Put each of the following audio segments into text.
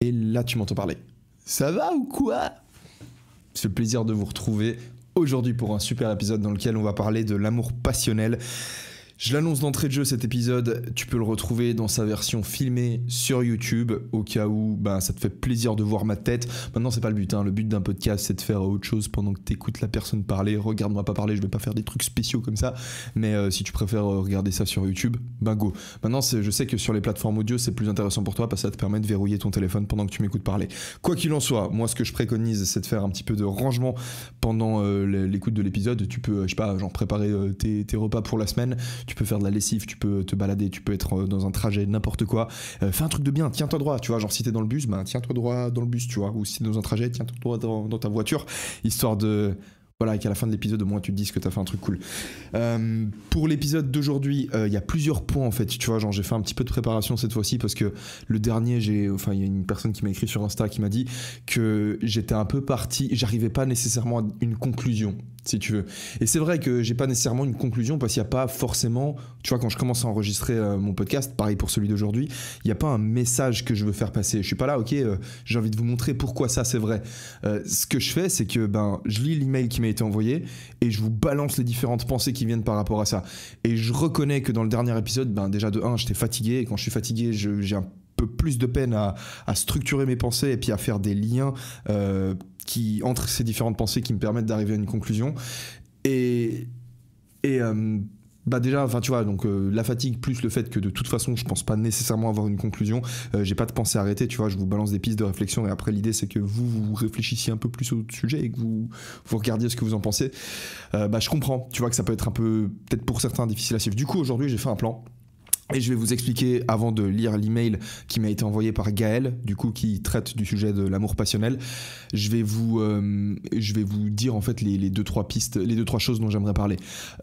Et là, tu m'entends parler. Ça va ou quoi C'est le plaisir de vous retrouver aujourd'hui pour un super épisode dans lequel on va parler de l'amour passionnel. Je l'annonce d'entrée de jeu cet épisode, tu peux le retrouver dans sa version filmée sur YouTube au cas où ben, ça te fait plaisir de voir ma tête. Maintenant c'est pas le but, hein. le but d'un podcast c'est de faire autre chose pendant que tu écoutes la personne parler. Regarde-moi pas parler, je vais pas faire des trucs spéciaux comme ça, mais euh, si tu préfères euh, regarder ça sur YouTube, ben go. Maintenant je sais que sur les plateformes audio c'est plus intéressant pour toi parce que ça te permet de verrouiller ton téléphone pendant que tu m'écoutes parler. Quoi qu'il en soit, moi ce que je préconise c'est de faire un petit peu de rangement pendant euh, l'écoute de l'épisode. Tu peux, je sais pas, genre préparer tes repas pour la semaine tu peux faire de la lessive, tu peux te balader, tu peux être euh, dans un trajet, n'importe quoi. Euh, fais un truc de bien, tiens-toi droit, tu vois. Genre si t'es dans le bus, ben tiens-toi droit dans le bus, tu vois. Ou si t'es dans un trajet, tiens-toi droit dans, ta voiture, histoire de voilà, et qu'à la fin de l'épisode, au moins, tu te dises que as fait un truc cool. Euh, pour l'épisode d'aujourd'hui, euh, il y a plusieurs points, en fait. Tu vois, genre, j'ai fait un petit peu de préparation cette fois-ci parce que le dernier, j'ai. Enfin, il y a une personne qui m'a écrit sur Insta qui m'a dit que j'étais un peu parti, j'arrivais pas nécessairement à une conclusion, si tu veux. Et c'est vrai que j'ai pas nécessairement une conclusion parce qu'il n'y a pas forcément. Tu vois, quand je commence à enregistrer euh, mon podcast, pareil pour celui d'aujourd'hui, il n'y a pas un message que je veux faire passer. Je suis pas là, ok, j'ai envie de vous montrer pourquoi ça c'est vrai. ce que je fais, c'est que, ben, je lis l'email qui m'a été envoyé et je vous balance les différentes pensées qui viennent par rapport à ça. Et je reconnais que dans le dernier épisode, ben déjà de 1, j'étais fatigué et quand je suis fatigué, j'ai un peu plus de peine à, à, structurer mes pensées et puis à faire des liens euh, qui entre ces différentes pensées qui me permettent d'arriver à une conclusion. Et, et euh, bah déjà, enfin tu vois, donc euh, la fatigue plus le fait que de toute façon je pense pas nécessairement avoir une conclusion. Euh, j'ai pas de pensée arrêtée, tu vois, je vous balance des pistes de réflexion et après l'idée c'est que vous, vous réfléchissiez un peu plus au sujet et que vous, vous regardiez ce que vous en pensez. Euh, bah je comprends, tu vois que ça peut être un peu peut-être pour certains difficile à suivre. Du coup aujourd'hui j'ai fait un plan et je vais vous expliquer, avant de lire l'email qui m'a été envoyé par Gaël, du coup, qui traite du sujet de l'amour passionnel, je vais vous, euh, je vais vous dire en fait les, deux, trois pistes, les deux, trois choses dont j'aimerais parler.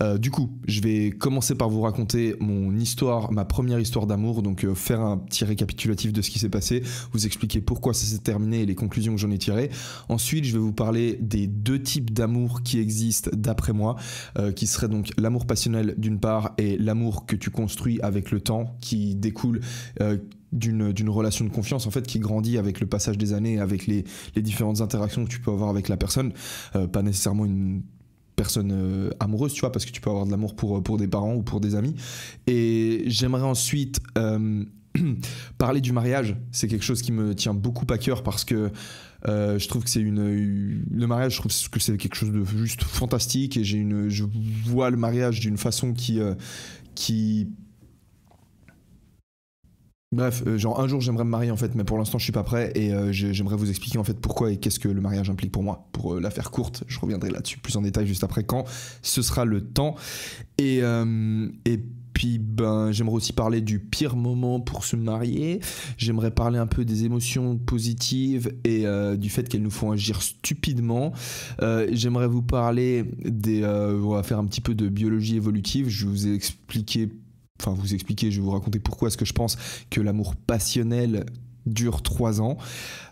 Euh, du coup, je vais commencer par vous raconter mon histoire, ma première histoire d'amour, donc euh, faire un petit récapitulatif de ce qui s'est passé, vous expliquer pourquoi ça s'est terminé et les conclusions que j'en ai tirées. Ensuite, je vais vous parler des deux types d'amour qui existent d'après moi, euh, qui seraient donc l'amour passionnel d'une part et l'amour que tu construis avec le le temps, qui découle euh, d'une relation de confiance en fait qui grandit avec le passage des années, avec les, les différentes interactions que tu peux avoir avec la personne. Euh, pas nécessairement une personne euh, amoureuse, tu vois, parce que tu peux avoir de l'amour pour, pour des parents ou pour des amis. Et j'aimerais ensuite parler du mariage, c'est quelque chose qui me tient beaucoup à cœur parce que je trouve que c'est une, le mariage, je trouve que c'est quelque chose de juste fantastique et j'ai une, je vois le mariage d'une façon qui qui Bref, euh, genre un jour j'aimerais me marier en fait, mais pour l'instant je suis pas prêt et euh, j'aimerais vous expliquer en fait pourquoi et qu'est-ce que le mariage implique pour moi. Pour euh, la faire courte, je reviendrai là-dessus plus en détail juste après quand ce sera le temps. Et, et puis ben j'aimerais aussi parler du pire moment pour se marier. J'aimerais parler un peu des émotions positives et du fait qu'elles nous font agir stupidement. j'aimerais vous parler des, on va faire un petit peu de biologie évolutive. Je vous ai expliqué enfin vous expliquer, je vais vous raconter pourquoi est-ce que je pense que l'amour passionnel dure 3 ans.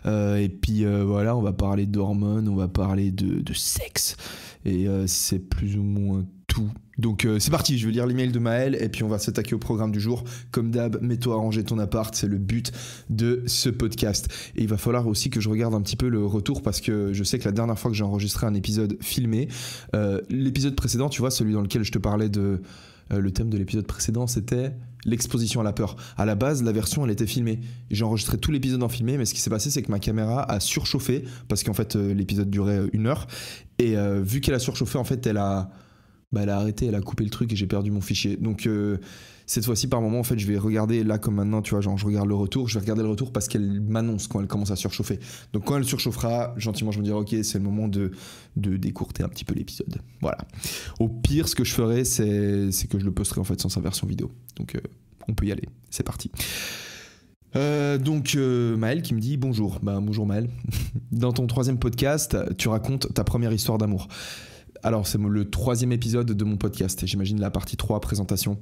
Euh, et puis euh, voilà, on va parler d'hormones, on va parler de, sexe. Et euh, c'est plus ou moins tout. Donc c'est parti, je vais lire l'email de Maël et puis on va s'attaquer au programme du jour. Comme d'hab, mets-toi à ranger ton appart, c'est le but de ce podcast. Et il va falloir aussi que je regarde un petit peu le retour parce que je sais que la dernière fois que j'ai enregistré un épisode filmé, l'épisode précédent, tu vois, celui dans lequel je te parlais de... Euh, le thème de l'épisode précédent, c'était l'exposition à la peur. À la base, la version, elle était filmée. J'ai enregistré tout l'épisode en filmé, mais ce qui s'est passé, c'est que ma caméra a surchauffé, parce qu'en fait, euh, l'épisode durait euh, une heure. Et vu qu'elle a surchauffé, en fait, elle a, bah, elle a arrêté, elle a coupé le truc et j'ai perdu mon fichier. Donc cette fois-ci, par moment, en fait, je vais regarder là comme maintenant, tu vois, genre, je regarde le retour, je vais regarder le retour parce qu'elle m'annonce quand elle commence à surchauffer. Donc, quand elle surchauffera, gentiment, je me dirai, ok, c'est le moment de, de décourter un petit peu l'épisode. Voilà. Au pire, ce que je ferai, c'est, que je le posterai en fait sans sa version vidéo. Donc, euh, on peut y aller. C'est parti. Euh, donc euh, Maël qui me dit bonjour. Bah, bonjour Maël. Dans ton troisième podcast, tu racontes ta première histoire d'amour. Alors c'est le troisième épisode de mon podcast. J'imagine la partie 3, présentation.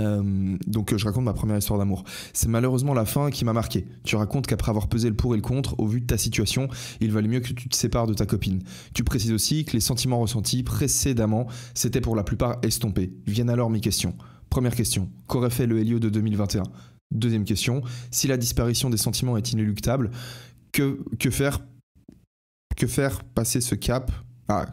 Euh, donc euh, je raconte ma première histoire d'amour. C'est malheureusement la fin qui m'a marqué. Tu racontes qu'après avoir pesé le pour et le contre, au vu de ta situation, il valait mieux que tu te sépares de ta copine. Tu précises aussi que les sentiments ressentis précédemment s'étaient pour la plupart estompés. Viennent alors mes questions. Première question, qu'aurait fait le Helio de 2021 Deuxième question, si la disparition des sentiments est inéluctable, que, que faire que faire passer ce cap ah,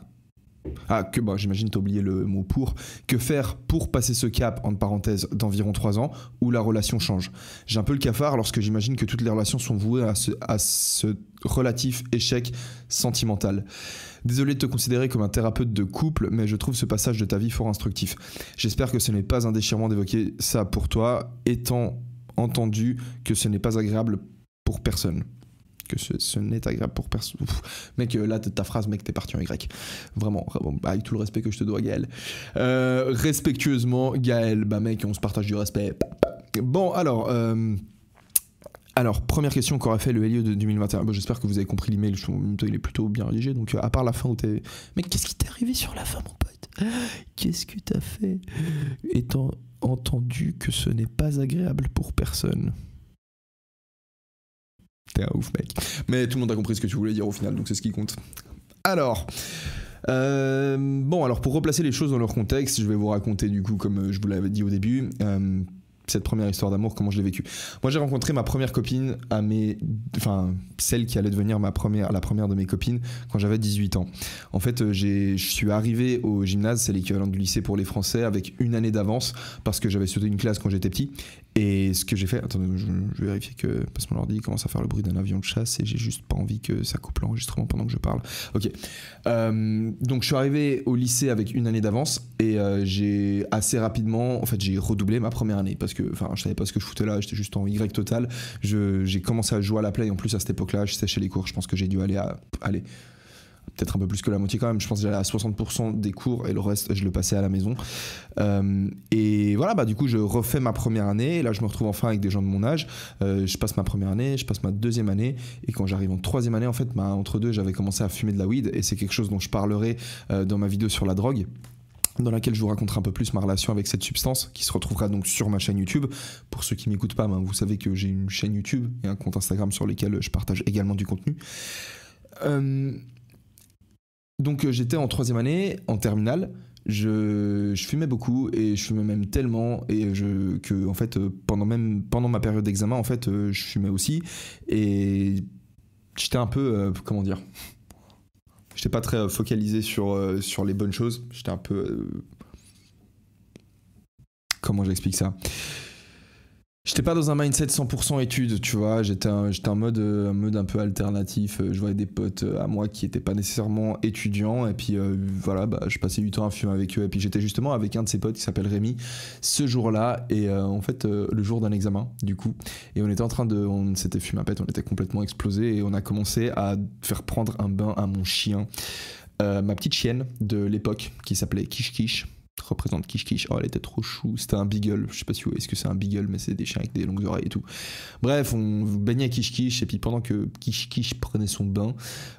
ah, que bah, j'imagine t'as oublié le mot pour. Que faire pour passer ce cap, en parenthèse d'environ 3 ans, où la relation change J'ai un peu le cafard lorsque j'imagine que toutes les relations sont vouées à ce, à ce relatif échec sentimental. Désolé de te considérer comme un thérapeute de couple, mais je trouve ce passage de ta vie fort instructif. J'espère que ce n'est pas un déchirement d'évoquer ça pour toi, étant entendu que ce n'est pas agréable pour personne que ce, n'est agréable pour personne. Mec, euh, là, ta phrase, mec, t'es parti en Y. Vraiment, ah, bah, avec tout le respect que je te dois, Gaël. Euh, respectueusement, Gaël, bah mec, on se partage du respect. Bon, alors... Euh, alors, première question qu'aura fait le Helio de 2021. J'espère que vous avez compris l'email. Il est plutôt bien rédigé. Donc, à part la fin où t'es. Mais qu'est-ce qui t'est arrivé sur la fin, mon pote Qu'est-ce que t'as fait Étant entendu que ce n'est pas agréable pour personne. T'es un ouf, mec. Mais tout le monde a compris ce que tu voulais dire au final, donc c'est ce qui compte. Alors. Euh, bon, alors pour replacer les choses dans leur contexte, je vais vous raconter du coup, comme euh, je vous l'avais dit au début, euh, cette première histoire d'amour, comment je l'ai vécue. Moi, j'ai rencontré ma première copine à enfin, celle qui allait devenir ma première, la première de mes copines quand j'avais 18 ans. En fait, je suis arrivé au gymnase, c'est l'équivalent du lycée pour les Français, avec une année d'avance parce que j'avais sauté une classe quand j'étais petit et ce que j'ai fait, attendez, je, vais vérifier que parce que mon ordi commence à faire le bruit d'un avion de chasse et j'ai juste pas envie que ça coupe l'enregistrement pendant que je parle. Ok. Euh, donc je suis arrivé au lycée avec une année d'avance et euh, j'ai assez rapidement, en fait, j'ai redoublé ma première année parce que, enfin, je savais pas ce que je foutais là, j'étais juste en Y total. J'ai commencé à jouer à la play en plus à cette époque-là, je séchais les cours, je pense que j'ai dû aller à, aller peut-être un peu plus que la moitié quand même. Je pense que j'allais à 60% des cours et le reste, je le passais à la maison. Euh, et voilà, bah, du coup, je refais ma première année. Et là, je me retrouve enfin avec des gens de mon âge. Euh, je passe ma première année, je passe ma deuxième année. Et quand j'arrive en troisième année, en fait, bah, entre deux, j'avais commencé à fumer de la weed. Et c'est quelque chose dont je parlerai euh, dans ma vidéo sur la drogue dans laquelle je vous raconterai un peu plus ma relation avec cette substance, qui se retrouvera donc sur ma chaîne YouTube. Pour ceux qui m'écoutent pas, bah, vous savez que j'ai une chaîne YouTube et un compte Instagram sur lesquels je partage également du contenu. Euh, donc euh, j'étais en troisième année, en terminale. Je, fumais beaucoup et je fumais même tellement et je, que en fait euh, pendant même pendant ma période d'examen en fait euh, je fumais aussi et j'étais un peu comment dire j'étais pas très focalisé sur sur les bonnes choses j'étais un peu comment j'explique ça J'étais pas dans un mindset 100% études, tu vois. J'étais un, j'étais euh, un mode, un peu alternatif. Euh, je voyais des potes euh, à moi qui n'étaient pas nécessairement étudiants. Et puis voilà, bah, je passais du temps à fumer avec eux. Et puis j'étais justement avec un de ses potes qui s'appelle Rémi ce jour-là. Et en fait, le jour d'un examen, du coup. Et on était en train de. On s'était fumé un pète, on était complètement explosé. Et on a commencé à faire prendre un bain à mon chien. ma petite chienne de l'époque qui s'appelait Kish Kish représente Kish Oh, elle était trop chou. C'était un beagle. Je sais pas si vous voyez ce que c'est un beagle, mais c'est des chiens avec des longues oreilles et tout. Bref, on baignait à Kish Et puis pendant que Kish prenait son bain,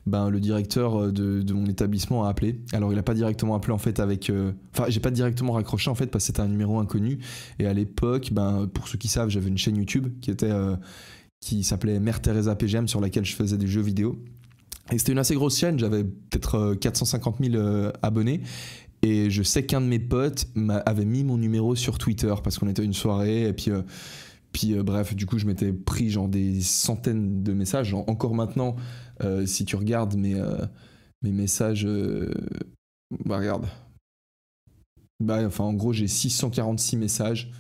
ben, le directeur euh, de, mon établissement a appelé. Alors, il a pas directement appelé en fait avec. Euh, enfin, j'ai pas directement raccroché en fait parce que c'était un numéro inconnu. Et à l'époque, ben, pour ceux qui savent, j'avais une chaîne YouTube qui était. Euh, qui s'appelait Mère Teresa PGM sur laquelle je faisais des jeux vidéo. Et c'était une assez grosse chaîne, j'avais peut-être 450 000 abonnés. Et je sais qu'un de mes potes m'avait mis mon numéro sur Twitter parce qu'on était à une soirée et puis. Euh, puis euh, bref, du coup, je m'étais pris genre des centaines de messages. encore maintenant, euh, si tu regardes mes, mes messages, bah regarde. Bah, enfin, en gros, j'ai 646 messages.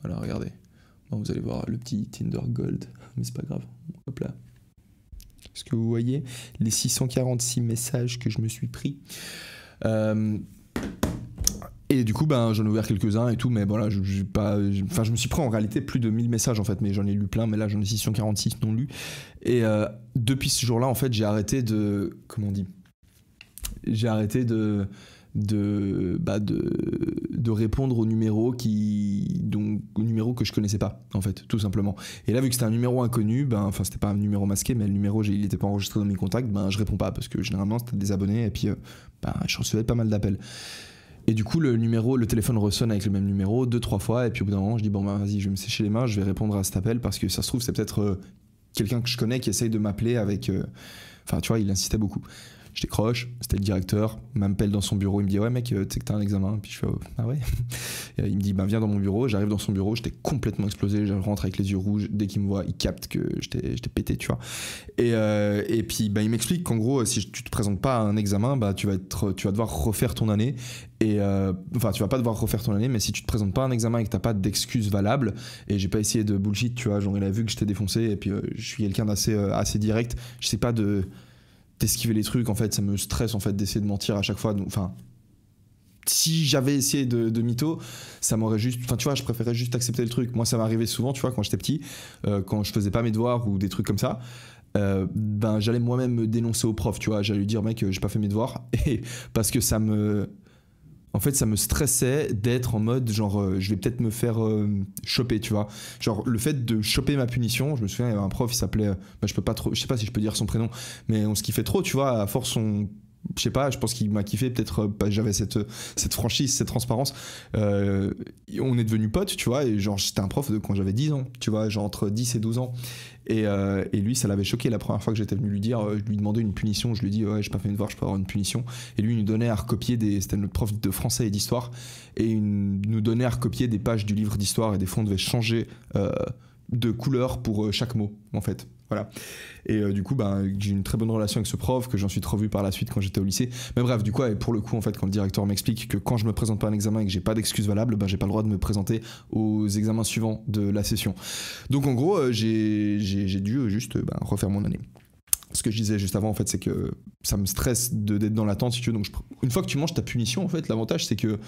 Voilà, regardez. vous allez voir le petit Tinder Gold, mais c'est pas grave. Hop là. Est-ce que vous voyez les 646 messages que je me suis pris euh, et du coup, ben, j'en ai ouvert quelques-uns et tout, mais voilà, je, pas, enfin, je me suis pris en réalité plus de 1000 messages en fait, mais j'en ai lu plein, mais là j'en ai 646 non lus. Et euh, depuis ce jour-là, en fait, j'ai arrêté de. Comment on dit J'ai arrêté de. Bah, de, de, répondre au numéro qui, donc, au numéro que je connaissais pas, en fait, tout simplement. Et là, vu que c'était un numéro inconnu, ben, enfin, c'était pas un numéro masqué, mais le numéro, il n'était pas enregistré dans mes contacts, ben, je réponds pas, parce que généralement, c'était des abonnés, et puis, euh, ben, je recevais pas mal d'appels. Et du coup, le numéro, le téléphone ressonne avec le même numéro deux, trois fois, et puis au bout d'un moment, je dis, bon, ben, vas-y, je vais me sécher les mains, je vais répondre à cet appel, parce que ça se trouve, c'est peut-être euh, quelqu'un que je connais qui essaye de m'appeler avec. Euh, enfin, tu vois, il insistait beaucoup. Je décroche, c'était le directeur, m'appelle dans son bureau, il me dit Ouais, mec, euh, tu sais que t'as un examen. Puis je fais oh, Ah ouais euh, Il me dit bah, Viens dans mon bureau. J'arrive dans son bureau, j'étais complètement explosé, je rentre avec les yeux rouges. Dès qu'il me voit, il capte que j'étais pété, tu vois. Et, euh, puis bah, il m'explique qu'en gros, si tu te présentes pas à un examen, bah, tu, vas être, tu vas devoir refaire ton année. Et enfin, tu vas pas devoir refaire ton année, mais si tu te présentes pas un examen et que t'as pas d'excuses valable, et j'ai pas essayé de bullshit, tu vois, genre il a vu que j'étais défoncé, et puis je suis quelqu'un d'assez assez direct, je sais pas de d'esquiver les trucs en fait ça me stresse en fait d'essayer de mentir à chaque fois enfin si j'avais essayé de, mytho ça m'aurait juste enfin tu vois je préférais juste accepter le truc moi ça m'arrivait souvent tu vois quand j'étais petit euh, quand je faisais pas mes devoirs ou des trucs comme ça euh, ben j'allais moi-même me dénoncer au prof tu vois j'allais lui dire mec euh, j'ai pas fait mes devoirs et parce que ça me en fait, ça me stressait d'être en mode genre, euh, je vais peut-être me faire euh, choper, tu vois. Genre, le fait de choper ma punition, je me souviens, il y avait un prof, il s'appelait, euh, bah, je peux pas trop, je sais pas si je peux dire son prénom, mais on se kiffait trop, tu vois, à force, on je sais pas, je pense qu'il m'a kiffé, peut-être euh, j'avais cette, cette franchise, cette transparence. Euh, on est devenu potes, tu vois, et genre j'étais un prof de quand j'avais 10 ans, tu vois, genre entre 10 et 12 ans. Euh, et, lui, ça l'avait choqué la première fois que j'étais venu lui dire, je lui demandais une punition, je lui dis ouais, j'ai pas fait une je peux avoir une punition. Et lui, il nous donnait à recopier des, c'était notre prof de français et d'histoire, et il nous donnait à recopier des pages du livre d'histoire, et des fois on devait changer de couleur pour euh, chaque mot, en fait. Voilà. Et euh, du coup, ben j'ai une très bonne relation avec ce prof, que j'en suis revu par la suite quand j'étais au lycée. Mais bref, du coup, et pour le coup, en fait, quand le directeur m'explique que quand je me présente pas à un examen et que j'ai pas d'excuse valable, ben j'ai pas le droit de me présenter aux examens suivants de la session. Donc en gros, euh, j'ai dû juste bah, refaire mon année. Ce que je disais juste avant, en fait, c'est que ça me stresse d'être dans l'attente, si tu veux. Donc une fois que tu manges ta punition, en fait, l'avantage, c'est que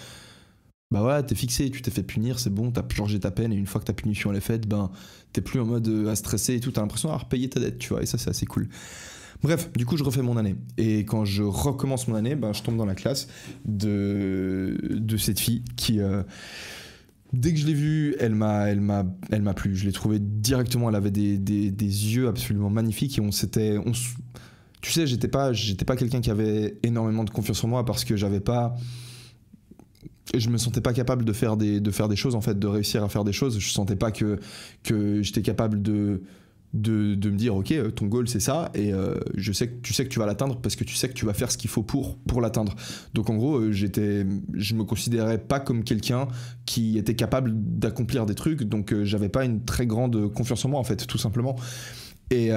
bah voilà, t'es fixé, tu t'es fait punir, c'est bon, t'as purgé ta peine, et une fois que ta punition elle est faite, ben t'es plus en mode euh, à stresser et tout, t'as l'impression d'avoir payé ta dette, tu vois, et ça c'est assez cool. Bref, du coup, je refais mon année. Et quand je recommence mon année, ben, je tombe dans la classe de, de cette fille qui, euh, dès que je l'ai vue, elle m'a, elle m'a, elle m'a plu. Je l'ai trouvée directement. Elle avait des, des, yeux absolument magnifiques et on s'était, on, tu sais, j'étais pas, j'étais pas quelqu'un qui avait énormément de confiance en moi parce que j'avais pas je me sentais pas capable de faire des de faire des choses en fait de réussir à faire des choses je sentais pas que que j'étais capable de, de me dire ok euh, ton goal c'est ça et euh, je sais que tu sais que tu vas l'atteindre parce que tu sais que tu vas faire ce qu'il faut pour pour l'atteindre donc en gros euh, j'étais je me considérais pas comme quelqu'un qui était capable d'accomplir des trucs donc j'avais pas une très grande confiance en moi en fait tout simplement et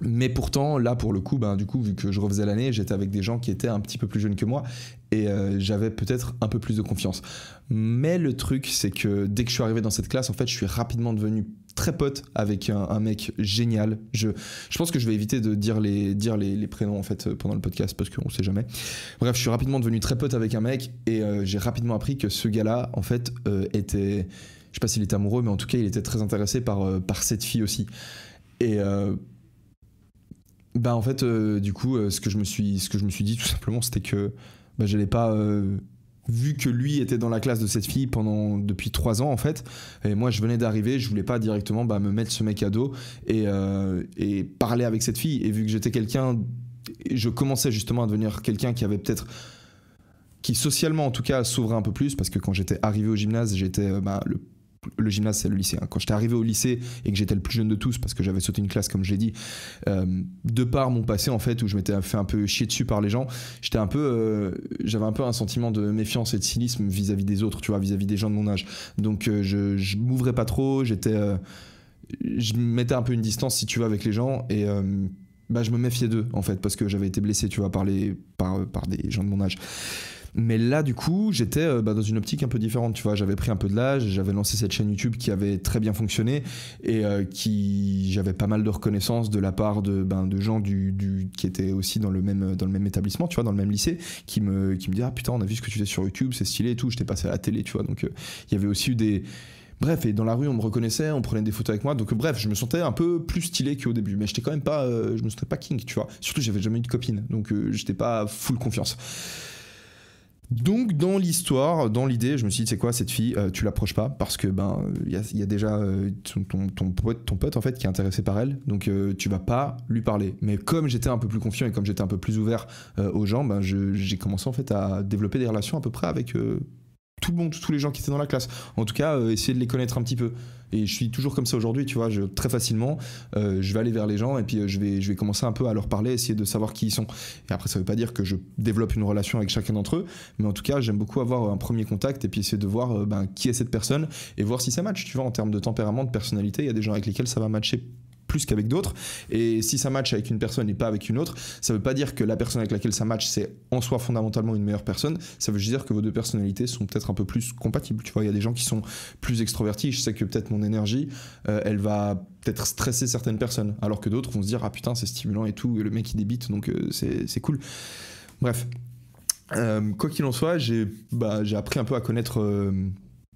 mais pourtant, là, pour le coup, ben, du coup, vu que je refaisais l'année, j'étais avec des gens qui étaient un petit peu plus jeunes que moi et euh, j'avais peut-être un peu plus de confiance. Mais le truc, c'est que dès que je suis arrivé dans cette classe, en fait, je suis rapidement devenu très pote avec un, mec génial. Je, je pense que je vais éviter de dire les, dire les, prénoms en fait pendant le podcast parce qu'on sait jamais. Bref, je suis rapidement devenu très pote avec un mec et euh, j'ai rapidement appris que ce gars-là, en fait, euh, était, je sais pas s'il était amoureux, mais en tout cas, il était très intéressé par, par cette fille aussi. Et bah en fait, du coup, ce que je me suis, ce que je me suis dit tout simplement, c'était que bah, je l'ai pas euh, vu que lui était dans la classe de cette fille pendant depuis trois ans en fait. Et moi, je venais d'arriver, je voulais pas directement bah, me mettre ce mec à dos et, euh, et parler avec cette fille. Et vu que j'étais quelqu'un, je commençais justement à devenir quelqu'un qui avait peut-être qui socialement en tout cas s'ouvrait un peu plus parce que quand j'étais arrivé au gymnase j'étais euh, bah, le le gymnase, c'est le lycée. Quand j'étais arrivé au lycée et que j'étais le plus jeune de tous, parce que j'avais sauté une classe, comme j'ai dit, euh, de par mon passé, en fait, où je m'étais fait un peu chier dessus par les gens, j'étais un peu, euh, j'avais un peu un sentiment de méfiance et de cynisme vis-à-vis des autres, tu vois, vis-à-vis des gens de mon âge. Donc, euh, je, je m'ouvrais pas trop, j'étais, je mettais un peu une distance, si tu veux, avec les gens et bah, je me méfiais d'eux, en fait, parce que j'avais été blessé, tu vois, par, les, par, par des gens de mon âge. Mais là, du coup, j'étais euh, bah, dans une optique un peu différente. Tu vois, j'avais pris un peu de l'âge, j'avais lancé cette chaîne YouTube qui avait très bien fonctionné et euh, qui j'avais pas mal de reconnaissance de la part de, ben, de gens du, qui étaient aussi dans le même dans le même établissement, tu vois, dans le même lycée, qui me qui me disaient ah putain, on a vu ce que tu fais sur YouTube, c'est stylé et tout. J'étais passé à la télé, tu vois. Donc euh, il y avait aussi eu des Bref, et dans la rue, on me reconnaissait, on prenait des photos avec moi. Donc, bref, je me sentais un peu plus stylé qu'au début. Mais j'étais quand même pas, je me sentais pas king, tu vois. Surtout, j'avais jamais eu de copine. Donc, je j'étais pas full confiance. Donc dans l'histoire, dans l'idée, je me suis dit c'est quoi cette fille, euh, tu l'approches pas parce que ben il y, a déjà euh, ton, pote, ton, pote, en fait qui est intéressé par elle, donc euh, tu vas pas lui parler. Mais comme j'étais un peu plus confiant et comme j'étais un peu plus ouvert aux gens, ben j'ai commencé en fait à développer des relations à peu près avec tout le monde, tous les gens qui étaient dans la classe. En tout cas, essayer de les connaître un petit peu. Et je suis toujours comme ça aujourd'hui, tu vois, très facilement, euh, je vais aller vers les gens et puis euh, je, vais, je vais commencer un peu à leur parler, essayer de savoir qui ils sont. Et après, ça veut pas dire que je développe une relation avec chacun d'entre eux, mais en tout cas, j'aime beaucoup avoir un premier contact et puis essayer de voir euh, ben, qui est cette personne et voir si ça match, tu vois, en termes de tempérament, de personnalité, il y a des gens avec lesquels ça va matcher plus qu'avec d'autres. Et si ça match avec une personne et pas avec une autre, ça veut pas dire que la personne avec laquelle ça match, c'est en soi fondamentalement une meilleure personne. Ça veut juste dire que vos deux personnalités sont peut-être un peu plus compatibles. Tu vois, il y des gens qui sont plus extrovertis. Je sais que peut-être mon énergie, euh, elle va peut-être stresser certaines personnes, alors que d'autres vont se dire ah putain c'est stimulant et tout, le mec il débite donc euh, c'est cool. Bref, euh, quoi qu'il en soit, bah, j'ai appris un peu à connaître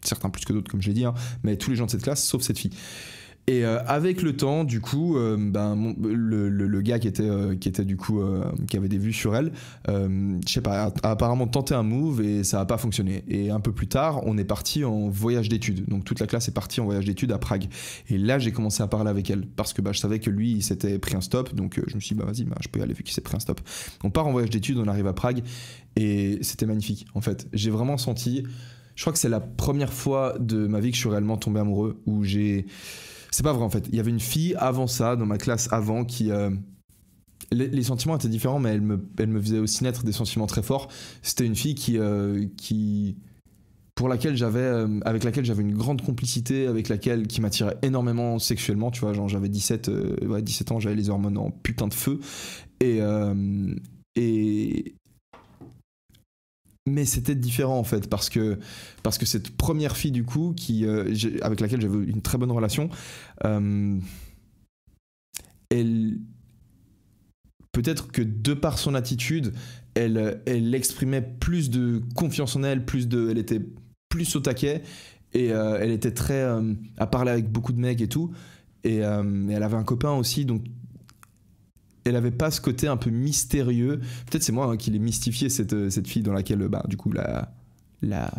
certains plus que d'autres, comme je l'ai dit, hein, mais tous les gens de cette classe, sauf cette fille. Et euh, avec le temps, du coup, euh, ben, le, le, gars qui était, euh, qui était du coup, qui avait des vues sur elle, je sais pas, a, apparemment tenté un move et ça n'a pas fonctionné. Et un peu plus tard, on est parti en voyage d'études. Donc toute la classe est partie en voyage d'études à Prague. Et là, j'ai commencé à parler avec elle parce que bah, je savais que lui, il s'était pris un stop. Donc je me suis dit, bah vas-y, bah, je peux y aller vu qu'il s'est pris un stop. On part en voyage d'études, on arrive à Prague et c'était magnifique en fait. J'ai vraiment senti, je crois que c'est la première fois de ma vie que je suis réellement tombé amoureux où j'ai c'est pas vrai en fait. Il y avait une fille avant ça, dans ma classe avant, qui. Euh, les, sentiments étaient différents, mais elle me, elle me faisait aussi naître des sentiments très forts. C'était une fille qui. Euh, qui pour laquelle j'avais euh, avec laquelle j'avais une grande complicité avec laquelle qui m'attirait énormément sexuellement tu vois genre j'avais 17 17 ans j'avais les hormones en putain de feu et et mais c'était différent en fait, parce que, parce que cette première fille du coup, qui, euh, avec laquelle j'avais une très bonne relation, euh, elle. Peut-être que de par son attitude, elle, elle exprimait plus de confiance en elle, plus de, elle était plus au taquet, et euh, elle était très. à parler avec beaucoup de mecs et tout, et, et elle avait un copain aussi, donc elle avait pas ce côté un peu mystérieux. Peut-être c'est moi hein, qui l'ai mystifié cette, euh, fille dans laquelle euh, bah du coup la la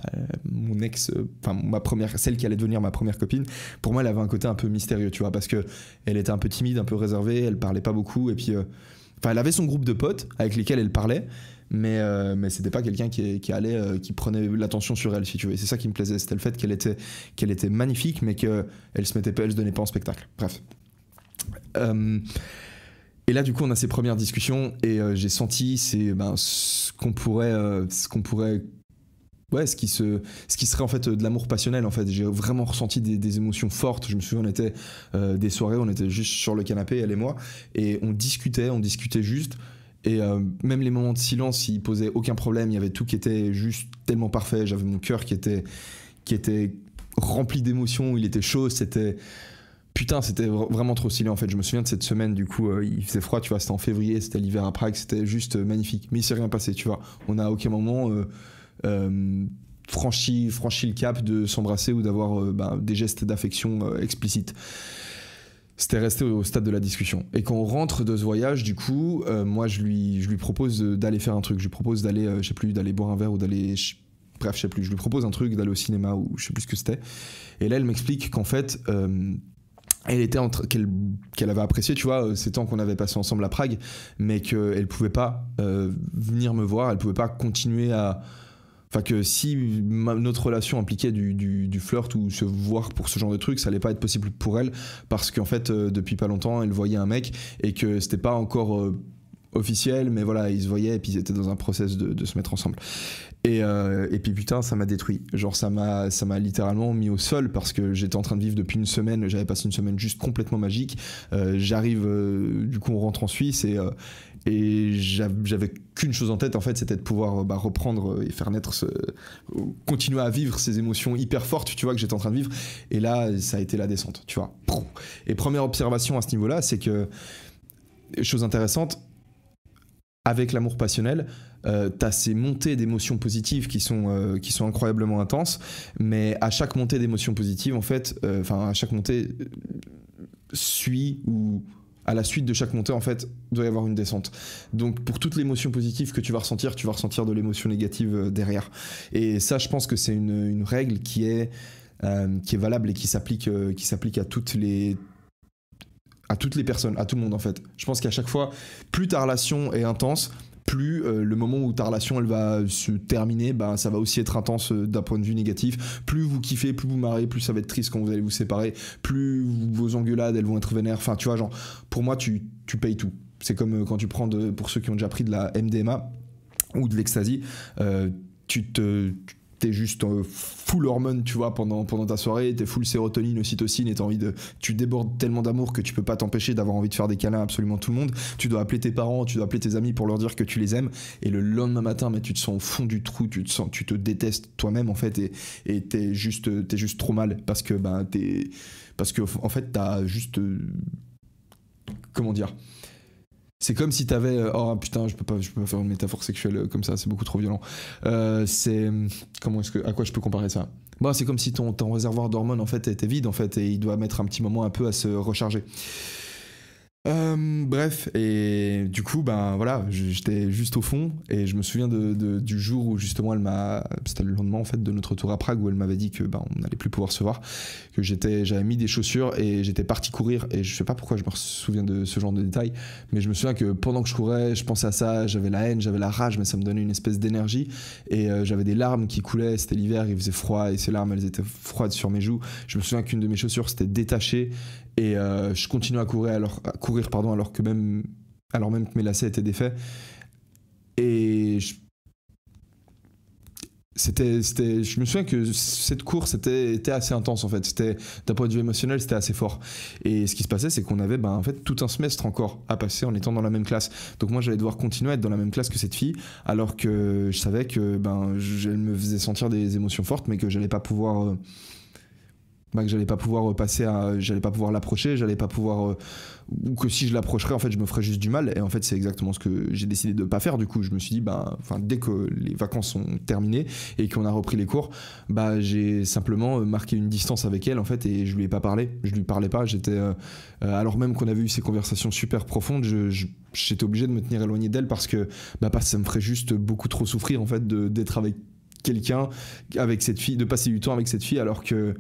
mon ex euh, enfin ma première celle qui allait devenir ma première copine pour moi elle avait un côté un peu mystérieux tu vois parce que elle était un peu timide un peu réservée elle parlait pas beaucoup et puis enfin elle avait son groupe de potes avec lesquels elle parlait mais mais c'était pas quelqu'un qui, allait qui prenait l'attention sur elle si tu veux c'est ça qui me plaisait c'était le fait qu'elle était qu'elle était magnifique mais que elle se mettait pas elle se donnait pas en spectacle bref et là, du coup, on a ces premières discussions et euh, j'ai senti c'est ben, ce qu'on pourrait, euh, ce qu'on pourrait, ouais, ce qui se, ce qui serait en fait de l'amour passionnel. En fait, j'ai vraiment ressenti des, émotions fortes. Je me souviens, on était euh, des soirées, on était juste sur le canapé, elle et moi, et on discutait, on discutait juste. Et même les moments de silence, ils posaient aucun problème. Il y avait tout qui était juste tellement parfait. J'avais mon cœur qui était, qui était rempli d'émotions. Il était chaud. C'était, Putain, c'était vraiment trop stylé en fait. Je me souviens de cette semaine, du coup, euh, il faisait froid, tu vois, c'était en février, c'était l'hiver à Prague, c'était juste euh, magnifique. Mais il s'est rien passé, tu vois. On n'a à aucun moment euh, franchi, franchi le cap de s'embrasser ou d'avoir bah, des gestes d'affection explicites. C'était resté au, stade de la discussion. Et quand on rentre de ce voyage, du coup, moi, je lui, je lui propose d'aller faire un truc. Je lui propose d'aller, je sais plus, d'aller boire un verre ou d'aller bref, je sais plus, je lui propose un truc d'aller au cinéma ou je sais plus ce que c'était. Et là, elle m'explique qu'en fait, elle était qu'elle avait apprécié tu vois euh, ces temps qu'on avait passé ensemble à Prague mais qu'elle pouvait pas euh, venir me voir elle pouvait pas continuer à enfin que si notre relation impliquait du, flirt ou se voir pour ce genre de truc ça allait pas être possible pour elle parce qu'en fait euh, depuis pas longtemps elle voyait un mec et que c'était pas encore officiel mais voilà ils se voyaient et puis ils étaient dans un process de se mettre ensemble et, euh, et puis putain, ça m'a détruit. Genre, ça m'a, ça m'a littéralement mis au sol parce que j'étais en train de vivre depuis une semaine. J'avais passé une semaine juste complètement magique. Euh, j'arrive, euh, du coup, on rentre en Suisse et, j'avais qu'une chose en tête en fait c'était de pouvoir bah, reprendre et faire naître ce continuer à vivre ces émotions hyper fortes tu vois que j'étais en train de vivre et là ça a été la descente tu vois et première observation à ce niveau là c'est que chose intéressante avec l'amour passionnel tu euh, t'as ces montées d'émotions positives euh, qui sont, incroyablement intenses, mais à chaque montée d'émotions positives, en fait, euh, enfin, à chaque montée suit ou à la suite de chaque montée, en fait, doit y avoir une descente. Donc, pour toute l'émotion positive que tu vas ressentir, tu vas ressentir de l'émotion négative derrière. Et ça, je pense que c'est une, règle qui est, qui est valable et qui s'applique, qui s'applique à toutes les à toutes les personnes, à tout le monde en fait. Je pense qu'à chaque fois, plus ta relation est intense, plus euh, le moment où ta relation elle va se terminer, ben ça va aussi être intense euh, d'un point de vue négatif. Plus vous kiffez, plus vous marrez, plus ça va être triste quand vous allez vous séparer, plus vos engueulades elles vont être vénères. Enfin, tu vois, genre, pour moi, tu, payes tout. C'est comme euh, quand tu prends, pour ceux qui ont déjà pris de la MDMA ou de l'ecstasy, tu te t'es juste euh, full hormone, tu vois, pendant, pendant ta soirée, t'es full sérotonine, ocytocine, et t'as envie de. Tu débordes tellement d'amour que tu peux pas t'empêcher d'avoir envie de faire des câlins à absolument tout le monde. Tu dois appeler tes parents, tu dois appeler tes amis pour leur dire que tu les aimes, et le lendemain matin, mais tu te sens au fond du trou, tu te sens, tu te détestes toi-même, en fait, et, t'es juste, t'es juste trop mal, parce que, ben, t'es. Parce que, en fait, t'as juste. Euh, comment dire c'est comme si t'avais. Euh, oh putain, je peux pas, je peux faire une métaphore sexuelle euh, comme ça, c'est beaucoup trop violent. Euh, c'est comment est-ce que, à quoi je peux comparer ça Bon, c'est comme si ton, ton réservoir d'hormones en fait était vide en fait et il doit mettre un petit moment un peu à se recharger. Euh, bref, et du coup, ben voilà, j'étais juste au fond, et je me souviens de, du jour où justement elle m'a, c'était le lendemain en fait de notre tour à Prague où elle m'avait dit que ben, on n'allait plus pouvoir se voir, que j'étais, j'avais mis des chaussures et j'étais parti courir, et je sais pas pourquoi je me souviens de ce genre de détails, mais je me souviens que pendant que je courais, je pensais à ça, j'avais la haine, j'avais la rage, mais ça me donnait une espèce d'énergie, et euh, j'avais des larmes qui coulaient, c'était l'hiver, il faisait froid, et ces larmes elles étaient froides sur mes joues. Je me souviens qu'une de mes chaussures s'était détachée et euh, je continue à courir, alors, à courir pardon, alors, que même, alors même que mes lacets étaient défaits. Et je, c'était, c'était, je me souviens que cette course était, était assez intense en fait. C'était, d'un point de vue émotionnel, c'était assez fort. Et ce qui se passait, c'est qu'on avait ben, en fait tout un semestre encore à passer en étant dans la même classe. Donc moi, j'allais devoir continuer à être dans la même classe que cette fille, alors que je savais que ben, elle me faisait sentir des émotions fortes, mais que j'allais pas pouvoir. Euh, bah, que j'allais pas pouvoir euh, passer à, j'allais pas pouvoir l'approcher, j'allais pas pouvoir, euh, ou que si je l'approcherais, en fait, je me ferais juste du mal. Et en fait, c'est exactement ce que j'ai décidé de pas faire. Du coup, je me suis dit, bah, enfin, dès que les vacances sont terminées et qu'on a repris les cours, bah, j'ai simplement euh, marqué une distance avec elle, en fait, et je lui ai pas parlé. Je lui parlais pas. J'étais, alors même qu'on avait eu ces conversations super profondes, j'étais obligé de me tenir éloigné d'elle parce que bah parce ça me ferait juste beaucoup trop souffrir en fait d'être avec quelqu'un avec cette fille de passer du temps avec cette fille alors que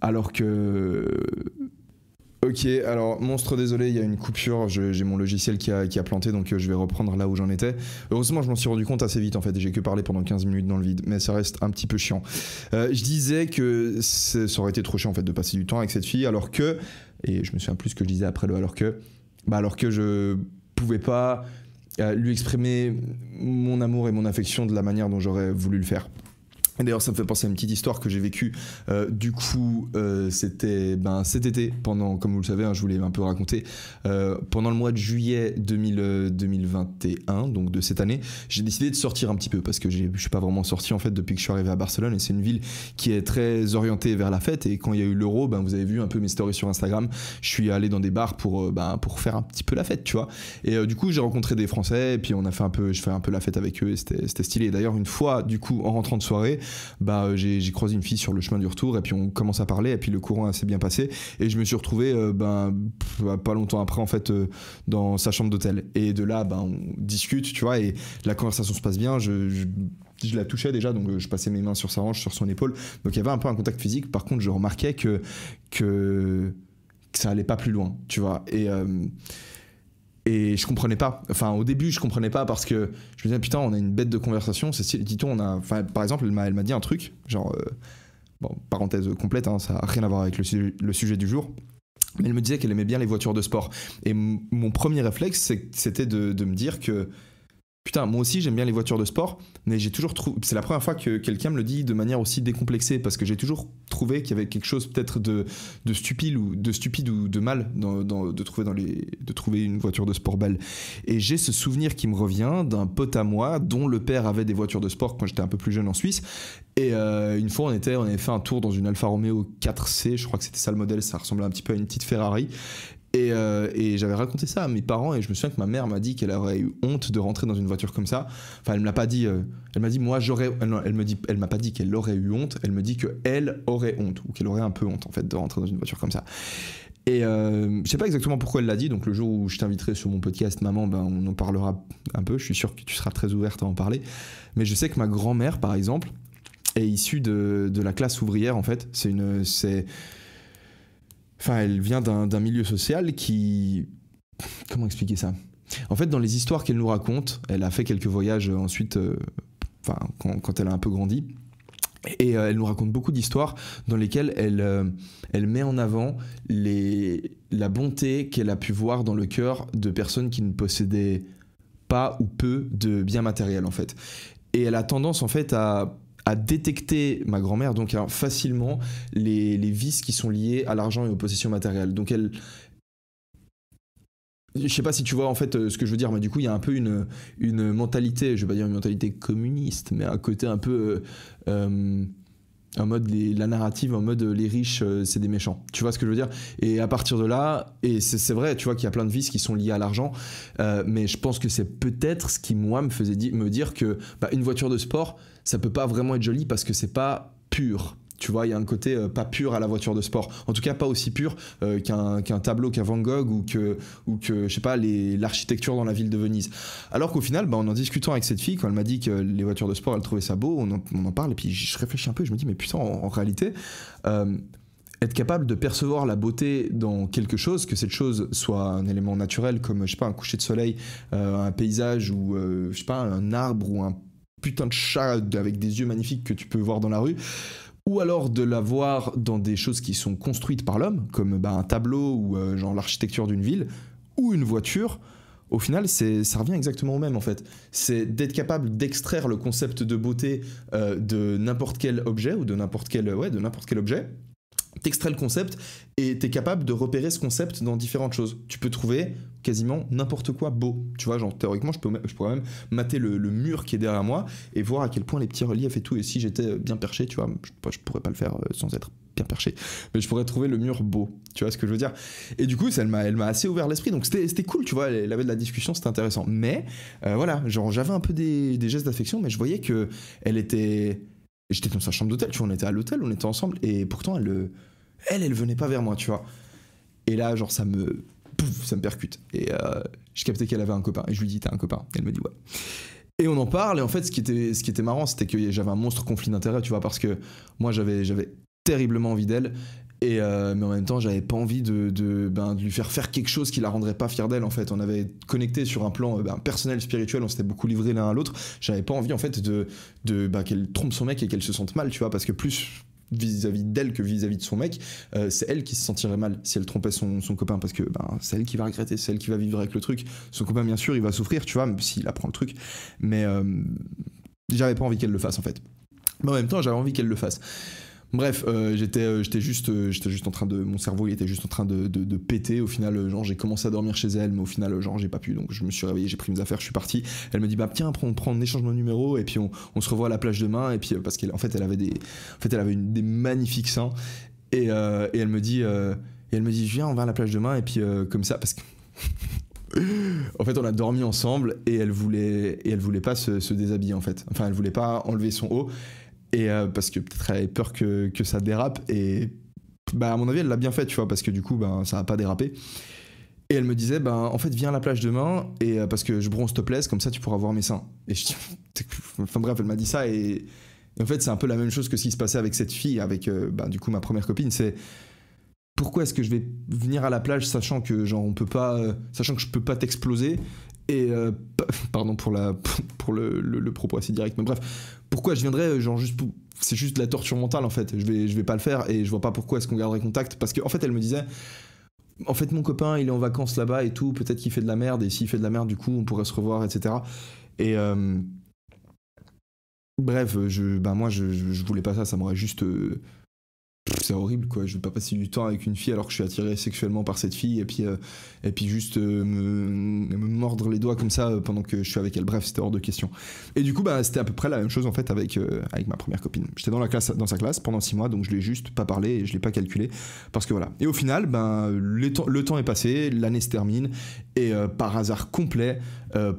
alors que. Ok, alors monstre, désolé, il y a une coupure. J'ai mon logiciel qui a, planté, donc euh, je vais reprendre là où j'en étais. Heureusement, je m'en suis rendu compte assez vite en fait. J'ai que parlé pendant 15 minutes dans le vide, mais ça reste un petit peu chiant. Euh, je disais que ça aurait été trop chiant en fait de passer du temps avec cette fille, alors que. Et je me souviens plus ce que je disais après le alors que. Bah, alors que je pouvais pas euh, lui exprimer mon amour et mon affection de la manière dont j'aurais voulu le faire. D'ailleurs, ça me fait penser à une petite histoire que j'ai vécue. Euh, du coup, euh, c'était ben, cet été, pendant, comme vous le savez, hein, je vous l'ai un peu raconté, euh, pendant le mois de juillet 2000, 2021, donc de cette année, j'ai décidé de sortir un petit peu parce que je suis pas vraiment sorti en fait depuis que je suis arrivé à Barcelone et c'est une ville qui est très orientée vers la fête. Et quand il y a eu l'euro, ben, vous avez vu un peu mes stories sur Instagram, je suis allé dans des bars pour, ben, pour faire un petit peu la fête, tu vois. Et du coup, j'ai rencontré des Français et puis on a fait un peu, je fais un peu la fête avec eux et c'était stylé. D'ailleurs, une fois, du coup, en rentrant de soirée, bah, euh, j'ai croisé une fille sur le chemin du retour et puis on commence à parler et puis le courant s'est bien passé et je me suis retrouvé euh, ben, pas longtemps après en fait euh, dans sa chambre d'hôtel et de là ben, on discute tu vois et la conversation se passe bien je, je la touchais déjà, donc je passais mes mains sur sa hanche, sur son épaule. Donc il y avait un peu un contact physique. Par contre, je remarquais que, que, ça allait pas plus loin, tu vois. Et et je comprenais pas. Enfin, au début, je comprenais pas parce que je me disais, putain, on a une bête de conversation. c'est dit-on, on a. Enfin, par exemple, elle m'a, elle m'a dit un truc, genre. Euh, bon, parenthèse complète, hein, ça n'a rien à voir avec le, sujet du jour. Mais elle me disait qu'elle aimait bien les voitures de sport. Et mon premier réflexe, c'était de, de, me dire que Putain, moi aussi j'aime bien les voitures de sport, mais j'ai toujours trouvé. C'est la première fois que quelqu'un me le dit de manière aussi décomplexée, parce que j'ai toujours trouvé qu'il y avait quelque chose peut-être de, stupide ou de stupide ou de mal de trouver dans les de trouver une voiture de sport belle. Et j'ai ce souvenir qui me revient d'un pote à moi dont le père avait des voitures de sport quand j'étais un peu plus jeune en Suisse. Et euh, une fois on était on avait fait un tour dans une Alfa Romeo 4C, je crois que c'était ça le modèle, ça ressemblait un petit peu à une petite Ferrari. Euh, et, j'avais raconté ça à mes parents et je me souviens que ma mère m'a dit qu'elle aurait eu honte de rentrer dans une voiture comme ça. Enfin, elle me l'a pas dit. Euh, elle m'a dit moi j'aurais. Elle, me dit. Elle m'a pas dit qu'elle aurait eu honte. Elle me dit que elle aurait honte ou qu'elle aurait un peu honte en fait de rentrer dans une voiture comme ça. Et euh, je sais pas exactement pourquoi elle l'a dit. Donc le jour où je t'inviterai sur mon podcast, maman, ben on en parlera un peu. Je suis sûr que tu seras très ouverte à en parler. Mais je sais que ma grand-mère, par exemple, est issue de, la classe ouvrière en fait. C'est une. Enfin, elle vient d'un milieu social qui. Comment expliquer ça En fait, dans les histoires qu'elle nous raconte, elle a fait quelques voyages euh, ensuite, euh, enfin, quand, elle a un peu grandi. Et euh, elle nous raconte beaucoup d'histoires dans lesquelles elle, elle met en avant les, la bonté qu'elle a pu voir dans le cœur de personnes qui ne possédaient pas ou peu de biens matériels en fait. Et elle a tendance en fait à à détecter, ma grand-mère, donc hein, facilement, les, vices qui sont liés à l'argent et aux possessions matérielles. Donc elle. Je sais pas si tu vois en fait euh, ce que je veux dire, mais du coup il y a un peu une, une mentalité, je vais pas dire une mentalité communiste, mais un côté un peu. Euh, euh, en mode la narrative, en mode les riches, c'est des méchants. Tu vois ce que je veux dire Et à partir de là, et c'est vrai, tu vois qu'il y a plein de vices qui sont liés à l'argent, mais je pense que c'est peut-être ce qui, moi, me faisait me dire que bah, une voiture de sport, ça peut pas vraiment être joli parce que c'est pas pur. Tu vois, il y a un côté euh, pas pur à la voiture de sport. En tout cas, pas aussi pur euh, qu'un tableau qu'à Van Gogh ou que, ou que je sais pas, l'architecture dans la ville de Venise. Alors qu'au final, bah, en en discutant avec cette fille, quand elle m'a dit que les voitures de sport, elle trouvait ça beau, on en, on en parle, et puis je réfléchis un peu, je me dis, mais putain, en, réalité, euh, être capable de percevoir la beauté dans quelque chose, que cette chose soit un élément naturel comme, je sais pas, un coucher de soleil, un paysage ou, je sais pas, un arbre ou un putain de chat avec des yeux magnifiques que tu peux voir dans la rue, ou alors de la voir dans des choses qui sont construites par l'homme, comme bah, un tableau ou euh, genre l'architecture d'une ville, ou une voiture, au final, ça revient exactement au même en fait. C'est d'être capable d'extraire le concept de beauté euh, de n'importe quel objet ou de n'importe quel, ouais, quel objet t'extrais le concept et t'es capable de repérer ce concept dans différentes choses. Tu peux trouver quasiment n'importe quoi beau. Tu vois, genre théoriquement, je, peux, je pourrais même mater le, mur qui est derrière moi et voir à quel point les petits reliefs et tout. Et si j'étais bien perché, tu vois, je, pourrais pas le faire euh, sans être bien perché, mais je pourrais trouver le mur beau. Tu vois ce que je veux dire Et du coup, elle m'a, assez ouvert l'esprit. Donc c'était, cool, tu vois, elle avait de la discussion, c'était intéressant. Mais euh, voilà, genre j'avais un peu des, des gestes d'affection, mais je voyais que elle était j'étais dans sa chambre d'hôtel, tu vois, on était à l'hôtel, on était ensemble, et pourtant, elle, elle, venait pas vers moi, tu vois. Et là, genre, ça me. Pouf, ça me percute. Et euh, je captais qu'elle avait un copain, et je lui dis, t'as un copain Elle me dit, ouais. Et on en parle, et en fait, ce qui était, ce qui était marrant, c'était que j'avais un monstre conflit d'intérêt, tu vois, parce que moi, j'avais terriblement envie d'elle, euh, mais en même temps, j'avais pas envie ben, de, lui faire faire quelque chose qui la rendrait pas fière d'elle. En fait, on avait connecté sur un plan euh, ben, personnel, spirituel. On s'était beaucoup livré l'un à l'autre. J'avais pas envie en fait de, de ben, qu'elle trompe son mec et qu'elle se sente mal, tu vois, parce que plus vis-à-vis d'elle que vis-à-vis de son mec, euh, c'est elle qui se sentirait mal si elle trompait son, copain parce que c'est elle qui va regretter, c'est elle qui va vivre avec le truc. Son copain, bien sûr, il va souffrir, tu vois, même s'il apprend le truc. Mais j'avais pas envie qu'elle le fasse en fait. Mais en même temps, j'avais envie qu'elle le fasse. Bref, euh, euh, j'étais juste, euh, juste en train de. Mon cerveau il était juste en train de, péter. Au final, genre, j'ai commencé à dormir chez elle, mais au final, genre, j'ai pas pu. Donc, je me suis réveillé, j'ai pris mes affaires, je suis parti. Elle me dit, bah, tiens, on prend, un échange de numéro et puis on, se revoit à la plage demain. Et puis, parce qu'en fait, elle avait des, en fait, elle avait des magnifiques seins. Et, elle me dit, et elle me dit, viens, on va à la plage demain. Et puis, comme ça, parce que. en fait, on a dormi ensemble et elle voulait, et elle voulait pas se, se, déshabiller en fait. Enfin, elle voulait pas enlever son haut. Et euh, parce que peut-être elle avait peur que, que, ça dérape. Et bah, à mon avis, elle l'a bien fait, tu vois, parce que du coup, ben ça n'a pas dérapé. Et elle me disait, ben en fait, viens à la plage demain, et euh, parce que je bronze te plaise, comme ça tu pourras voir mes seins. Et je dis, enfin bref, elle m'a dit ça, et, en fait, c'est un peu la même chose que ce qui se passait avec cette fille, avec euh, ben, du coup ma première copine. C'est pourquoi est-ce que je vais venir à la plage sachant que genre on peut pas, sachant que je peux pas t'exploser, et pardon pour la pour le, le propos assez direct, mais bref, pourquoi je viendrais genre juste c'est juste de la torture mentale en fait je vais je vais pas le faire et je vois pas pourquoi est-ce qu'on garderait contact parce qu'en en fait elle me disait en fait mon copain il est en vacances là-bas et tout peut-être qu'il fait de la merde et s'il fait de la merde du coup on pourrait se revoir etc et euh, bref je bah, moi je, je, je, voulais pas ça ça m'aurait juste euh, c'est horrible quoi. Je vais pas passer du temps avec une fille alors que je suis attiré sexuellement par cette fille et puis euh, et puis juste euh, me, mordre les doigts comme ça euh, pendant que je suis avec elle. Bref, c'était hors de question. Et du coup, bah c'était à peu près la même chose en fait avec avec ma première copine. J'étais dans la classe dans sa classe pendant six mois, donc je l'ai juste pas parlé et je l'ai pas calculé parce que voilà. Et au final, ben temps le temps est passé, l'année se termine et par hasard complet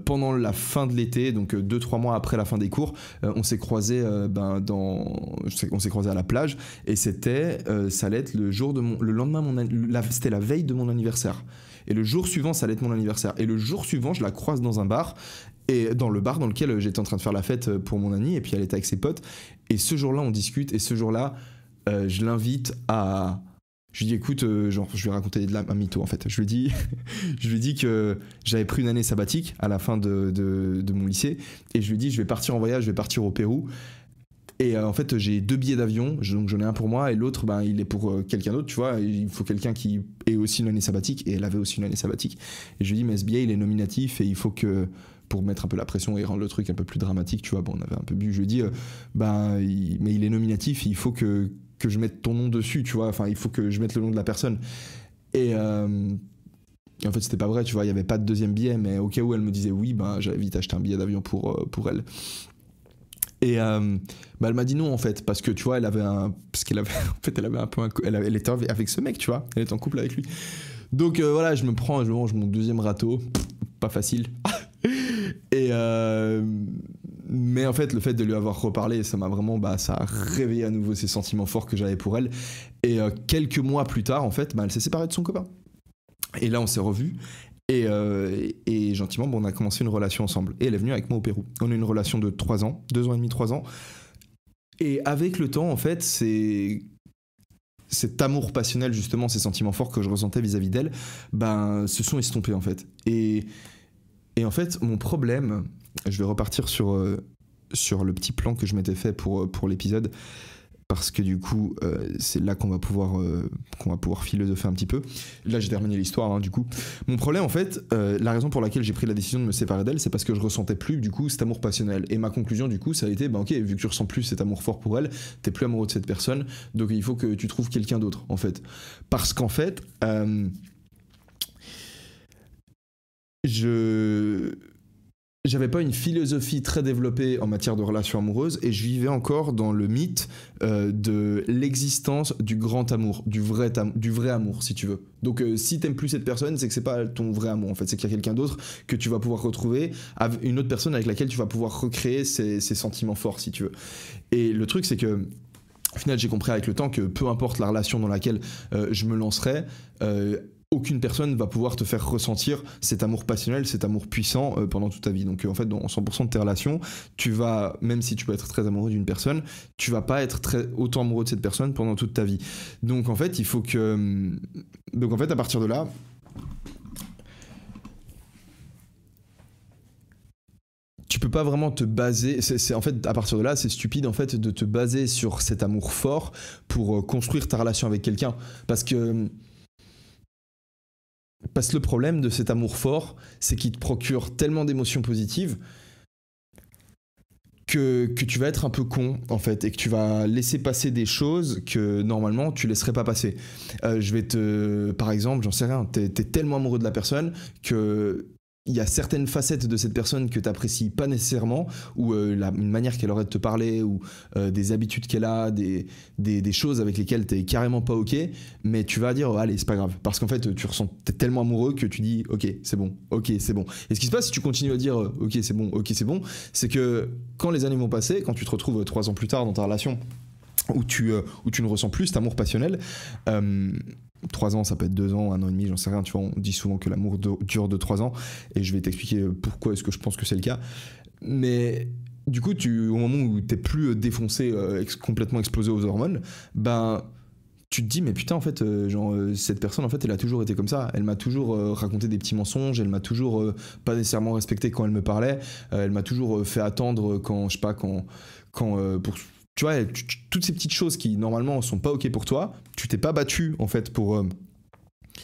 pendant la fin de l'été, donc 2-3 mois après la fin des cours, on s'est croisé ben dans on s'est croisé à la plage et c'était euh, ça allait être le jour de mon, le lendemain, mon, c'était la veille de mon anniversaire. Et le jour suivant, ça allait être mon anniversaire. Et le jour suivant, je la croise dans un bar, et dans le bar dans lequel euh, j'étais en train de faire la fête euh, pour mon ami, et puis elle était avec ses potes. Et ce jour-là, on discute, et ce jour-là, je l'invite à. Je lui dis, écoute, genre, je lui ai de la, un mytho en fait. Je lui dis je lui dis que j'avais pris une année sabbatique à la fin de, mon lycée, et je lui dis je vais partir en voyage, je vais partir au Pérou. Et euh, en fait, j'ai deux billets d'avion, donc j'en ai un pour moi et l'autre, ben, il est pour euh, quelqu'un d'autre, tu vois. Il faut quelqu'un qui ait aussi une année sabbatique et elle avait aussi une année sabbatique. Et je lui dis, mais ce billet, il est nominatif et il faut que, pour mettre un peu la pression et rendre le truc un peu plus dramatique, tu vois, bon, on avait un peu bu, je lui dis, euh, ben, mais il est nominatif, il faut que, que je mette ton nom dessus, tu vois. Enfin, il faut que je mette le nom de la personne. Et. en fait, c'était pas vrai, tu vois, il n'y avait pas de deuxième billet, mais au cas où elle me disait oui, ben, j'avais vite acheté un billet d'avion pour, pour elle. Et euh, bah, elle m'a dit non en fait parce que tu vois elle avait parce qu'elle avait en fait elle avait un peu elle, était avec ce mec tu vois elle est en couple avec lui donc euh, voilà je me prends je mange mon deuxième râteau pas facile et euh, mais en fait le fait de lui avoir reparlé ça m'a vraiment bah ça a réveillé à nouveau ces sentiments forts que j'avais pour elle et quelques mois plus tard en fait bah, elle s'est séparée de son copain et là on s'est revus euh, et, gentiment, bon, on a commencé une relation ensemble. Et elle est venue avec moi au Pérou. On a une relation de 3 ans, 2 ans et demi, 3 ans. Et avec le temps, en fait, c'est cet amour passionnel, justement, ces sentiments forts que je ressentais vis-à-vis d'elle, ben, se sont estompés, en fait. Et, et en fait, mon problème, je vais repartir sur, euh, sur le petit plan que je m'étais fait pour, pour l'épisode, parce que du coup, euh, c'est là qu'on va pouvoir euh, qu'on va pouvoir philosopher un petit peu. Là, j'ai terminé l'histoire. Hein, du coup, mon problème, en fait, euh, la raison pour laquelle j'ai pris la décision de me séparer d'elle, c'est parce que je ressentais plus du coup cet amour passionnel. Et ma conclusion, du coup, ça a été, bah, ok, vu que tu ressens plus cet amour fort pour elle, t'es plus amoureux de cette personne, donc il faut que tu trouves quelqu'un d'autre, en fait. Parce qu'en fait, je j'avais pas une philosophie très développée en matière de relations amoureuses et je vivais encore dans le mythe euh, de l'existence du grand amour, du vrai, du vrai amour si tu veux. Donc si euh, si t'aimes plus cette personne, c'est que c'est pas ton vrai amour en fait, c'est qu'il y a quelqu'un d'autre que tu vas pouvoir retrouver, une autre personne avec laquelle tu vas pouvoir recréer ces, sentiments forts si tu veux. Et le truc c'est que au final j'ai compris avec le temps que peu importe la relation dans laquelle euh, je me lancerais, aucune personne va pouvoir te faire ressentir cet amour passionnel, cet amour puissant euh, pendant toute ta vie. Donc euh, en fait, dans 100% de tes relations, tu vas, même si tu peux être très amoureux d'une personne, tu vas pas être très, autant amoureux de cette personne pendant toute ta vie. Donc en fait, il faut que... Hum, donc en fait, à partir de là... Tu peux pas vraiment te baser, c'est en fait à partir de là, c'est stupide en fait de te baser sur cet amour fort pour euh, construire ta relation avec quelqu'un, parce que hum, parce que le problème de cet amour fort, c'est qu'il te procure tellement d'émotions positives que, tu vas être un peu con, en fait, et que tu vas laisser passer des choses que normalement tu laisserais pas passer. Euh, je vais te. Par exemple, j'en sais rien, t'es es tellement amoureux de la personne que il y a certaines facettes de cette personne que tu n'apprécies pas nécessairement, ou euh, une manière qu'elle aurait de te parler, ou euh, des habitudes qu'elle a, des, des, choses avec lesquelles tu n'es carrément pas OK, mais tu vas dire, oh, allez, c'est pas grave. Parce qu'en fait, tu ressens, es tellement amoureux que tu dis, OK, c'est bon, OK, c'est bon. Et ce qui se passe si tu continues à dire, euh, OK, c'est bon, OK, c'est bon, c'est que quand les années vont passer, quand tu te retrouves trois ans plus tard dans ta relation, où tu, où tu ne ressens plus cet amour passionnel, 3 ans, ça peut être 2 ans, 1 an et demi, j'en sais rien, tu vois, on dit souvent que l'amour dure de 3 ans, et je vais t'expliquer euh, pourquoi est-ce que je pense que c'est le cas. Mais du coup, tu, au moment où t'es plus euh, défoncé, euh, complètement explosé aux hormones, ben tu te dis mais putain en fait genre cette personne en fait elle a toujours été comme ça elle m'a toujours raconté des petits mensonges elle m'a toujours pas nécessairement respecté quand elle me parlait elle m'a toujours fait attendre quand je sais pas quand quand pour tu vois, toutes ces petites choses qui normalement sont pas ok pour toi, tu t'es pas battu en fait pour, Tu euh,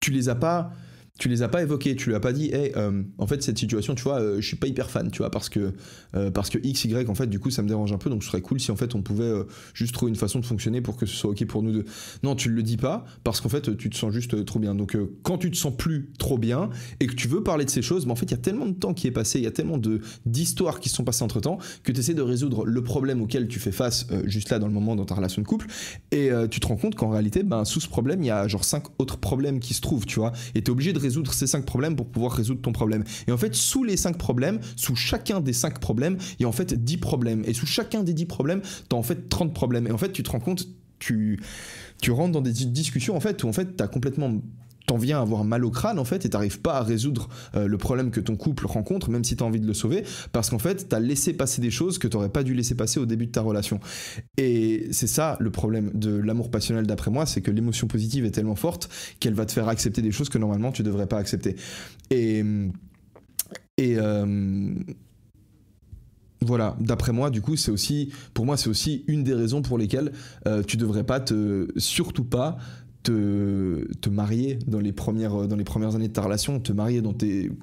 tu les as pas tu les as pas évoqués, tu lui as pas dit, hey, euh, en fait cette situation, tu vois, euh, je suis pas hyper fan, tu vois, parce que euh, parce que x y, en fait, du coup, ça me dérange un peu, donc ce serait cool si en fait on pouvait juste trouver une façon de fonctionner pour que ce soit ok pour nous deux. Non, tu le dis pas parce qu'en fait tu te sens juste trop bien. Donc quand tu te sens plus trop bien et que tu veux parler de ces choses, mais en fait il y a tellement de temps qui est passé, il y a tellement de d'histoires qui se sont passées entre temps que tu essaies de résoudre le problème auquel tu fais face juste là dans le moment dans ta relation de couple et tu te rends compte qu'en réalité, ben sous ce problème il y a genre cinq autres problèmes qui se trouvent, tu vois, et es obligé de résoudre ces cinq problèmes pour pouvoir résoudre ton problème. Et en fait, sous les cinq problèmes, sous chacun des cinq problèmes, il y a en fait 10 problèmes. Et sous chacun des 10 problèmes, t'as en fait 30 problèmes. Et en fait, tu te rends compte, tu, tu rentres dans des discussions en fait où en fait tu as complètement t'en viens à avoir mal au crâne en fait et t'arrives pas à résoudre euh, le problème que ton couple rencontre même si t'as envie de le sauver parce qu'en fait t'as laissé passer des choses que t'aurais pas dû laisser passer au début de ta relation et c'est ça le problème de l'amour passionnel d'après moi c'est que l'émotion positive est tellement forte qu'elle va te faire accepter des choses que normalement tu devrais pas accepter et et euh, voilà, d'après moi, du coup, c'est aussi, pour moi, c'est aussi une des raisons pour lesquelles euh, tu devrais pas te, surtout pas te, te, marier dans les, premières, dans les premières années de ta relation, te marier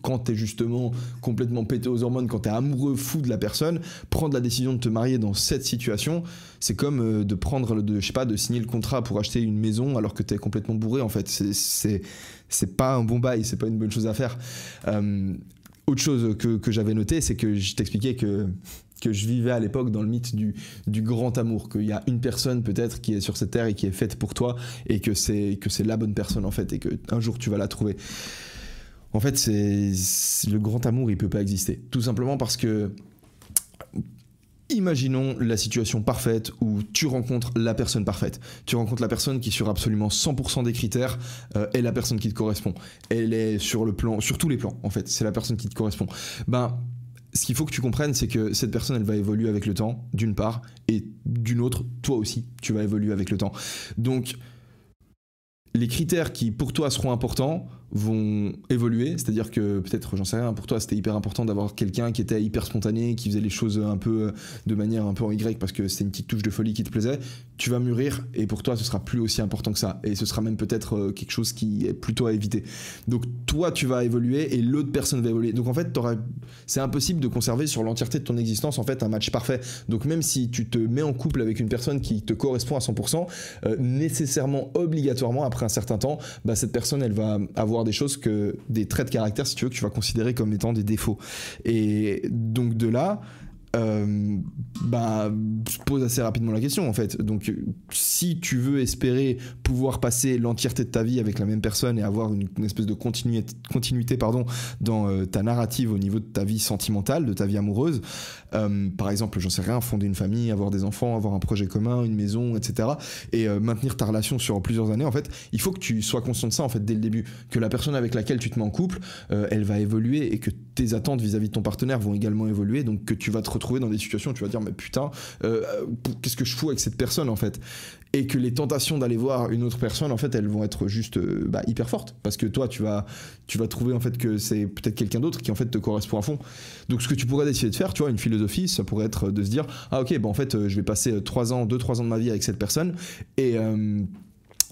quand t'es justement complètement pété aux hormones, quand t'es amoureux fou de la personne, prendre la décision de te marier dans cette situation, c'est comme euh, de prendre, de, je sais pas, de signer le contrat pour acheter une maison alors que t'es complètement bourré en fait. C'est, c'est, pas un bon bail, c'est pas une bonne chose à faire. Euh, autre chose que, que j'avais noté, c'est que je t'expliquais que que je vivais à l'époque dans le mythe du, grand amour, qu'il y a une personne peut-être qui est sur cette terre et qui est faite pour toi et que c'est la bonne personne en fait et que un jour tu vas la trouver. En fait, c'est le grand amour, il peut pas exister, tout simplement parce que Imaginons la situation parfaite où tu rencontres la personne parfaite. Tu rencontres la personne qui sur absolument 100% des critères euh, est la personne qui te correspond. Elle est sur le plan, sur tous les plans en fait. C'est la personne qui te correspond. Ben ce qu'il faut que tu comprennes, c'est que cette personne, elle va évoluer avec le temps, d'une part, et d'une autre, toi aussi, tu vas évoluer avec le temps. Donc, les critères qui pour toi seront importants vont évoluer, c'est-à-dire que peut-être, j'en sais rien, pour toi c'était hyper important d'avoir quelqu'un qui était hyper spontané, qui faisait les choses un peu euh, de manière un peu en Y parce que c'est une petite touche de folie qui te plaisait, tu vas mûrir et pour toi ce sera plus aussi important que ça et ce sera même peut-être euh, quelque chose qui est plutôt à éviter. Donc toi tu vas évoluer et l'autre personne va évoluer. Donc en fait, c'est impossible de conserver sur l'entièreté de ton existence en fait un match parfait. Donc même si tu te mets en couple avec une personne qui te correspond à 100%, euh, nécessairement obligatoirement après un certain temps, bah, cette personne, elle va avoir des choses que, des traits de caractère, si tu veux, que tu vas considérer comme étant des défauts. Et donc de là, euh, se bah, pose assez rapidement la question en fait. Donc, si tu veux espérer pouvoir passer l'entièreté de ta vie avec la même personne et avoir une, espèce de continuité, continuité pardon, dans euh, ta narrative au niveau de ta vie sentimentale, de ta vie amoureuse, euh, par exemple, j'en sais rien, fonder une famille, avoir des enfants, avoir un projet commun, une maison, etc., et euh, maintenir ta relation sur plusieurs années, en fait, il faut que tu sois conscient de ça en fait dès le début, que la personne avec laquelle tu te mets en couple, elle va évoluer et que tes attentes vis-à-vis de ton partenaire vont également évoluer, donc que tu vas te trouver dans des situations où tu vas dire, mais putain, euh, euh, qu'est-ce que je fous avec cette personne en fait et que les tentations d'aller voir une autre personne, en fait, elles vont être juste euh, bah, hyper fortes. Parce que toi, tu vas, tu vas trouver en fait que c'est peut-être quelqu'un d'autre qui en fait te correspond à fond. Donc, ce que tu pourrais décider de faire, tu vois, une philosophie, ça pourrait être de se dire, ah ok, ben en fait, je vais passer 3 ans, 2-3 ans de ma vie avec cette personne et.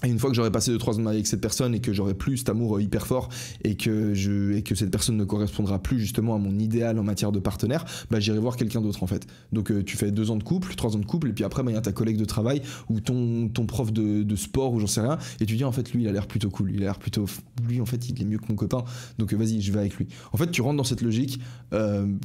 Et une fois que j'aurai passé 2-3 ans avec cette personne et que j'aurai plus cet amour euh, hyper fort et que, je, et que cette personne ne correspondra plus justement à mon idéal en matière de partenaire, bah j'irai voir quelqu'un d'autre en fait. Donc euh, tu fais 2 ans de couple, 3 ans de couple, et puis après bah, il y a ta collègue de travail ou ton, ton prof de, sport ou j'en sais rien, et tu dis en fait lui il a l'air plutôt cool, il a l'air plutôt. Lui en fait il est mieux que mon copain, donc euh, vas-y je vais avec lui. En fait tu rentres dans cette logique,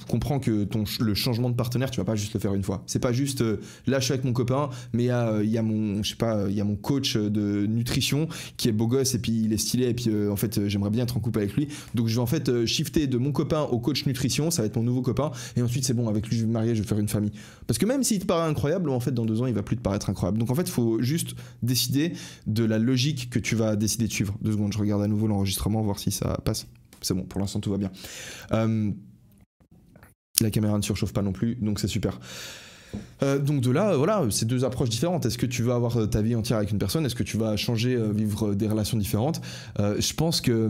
comprends que ton, le changement de partenaire tu vas pas juste le faire une fois. C'est pas juste là je suis avec mon copain, mais il y, mon, je sais pas, y a mon coach de nutrition qui est beau gosse et puis il est stylé et puis euh, en fait euh, j'aimerais bien être en couple avec lui donc je vais en fait euh, shifter de mon copain au coach nutrition ça va être mon nouveau copain et ensuite c'est bon avec lui je vais me marier je vais faire une famille parce que même s'il te paraît incroyable en fait dans deux ans il va plus te paraître incroyable donc en fait faut juste décider de la logique que tu vas décider de suivre deux secondes je regarde à nouveau l'enregistrement voir si ça passe c'est bon pour l'instant tout va bien la caméra ne surchauffe pas non plus donc c'est super euh, donc de là, euh, voilà, c'est deux approches différentes. Est-ce que tu vas avoir euh, ta vie entière avec une personne Est-ce que tu vas changer, vivre des relations différentes Je pense que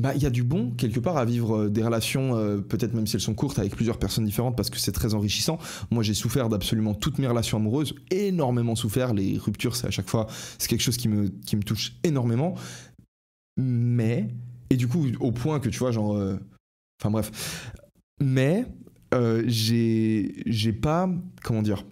bah, il y a du bon quelque part à vivre des relations, peut-être même si elles sont courtes, avec plusieurs personnes différentes parce que c'est très enrichissant. Moi, j'ai souffert d'absolument toutes mes relations amoureuses, énormément souffert. Les ruptures, c'est à chaque fois, c'est quelque chose qui me, qui me touche énormément. Mais, et du coup, au point que tu vois, genre. Enfin bref. Mais, euh, j'ai pas, comment dire,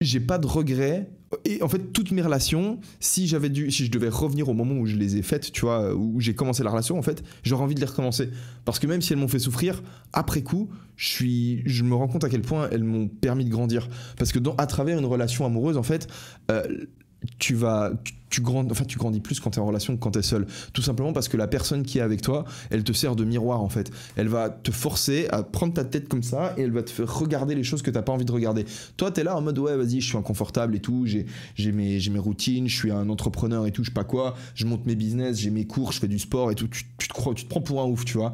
j'ai pas de regrets. Et en fait, toutes mes relations, si j'avais dû, si je devais revenir au moment où je les ai faites, tu vois, où j'ai commencé la relation, en fait, j'aurais envie de les recommencer. Parce que même si elles m'ont fait souffrir, après coup, je suis, je me rends compte à quel point elles m'ont permis de grandir. Parce que dans, à travers une relation amoureuse, en fait, euh, tu vas tu, grandis enfin tu grandis plus quand tu es en relation que quand tu es seul tout simplement parce que la personne qui est avec toi elle te sert de miroir en fait elle va te forcer à prendre ta tête comme ça et elle va te faire regarder les choses que t'as pas envie de regarder toi tu es là en mode ouais vas-y je suis inconfortable et tout j'ai j'ai mes j'ai mes routines je suis un entrepreneur et tout je sais pas quoi je monte mes business j'ai mes cours je fais du sport et tout tu, te crois tu te prends pour un ouf tu vois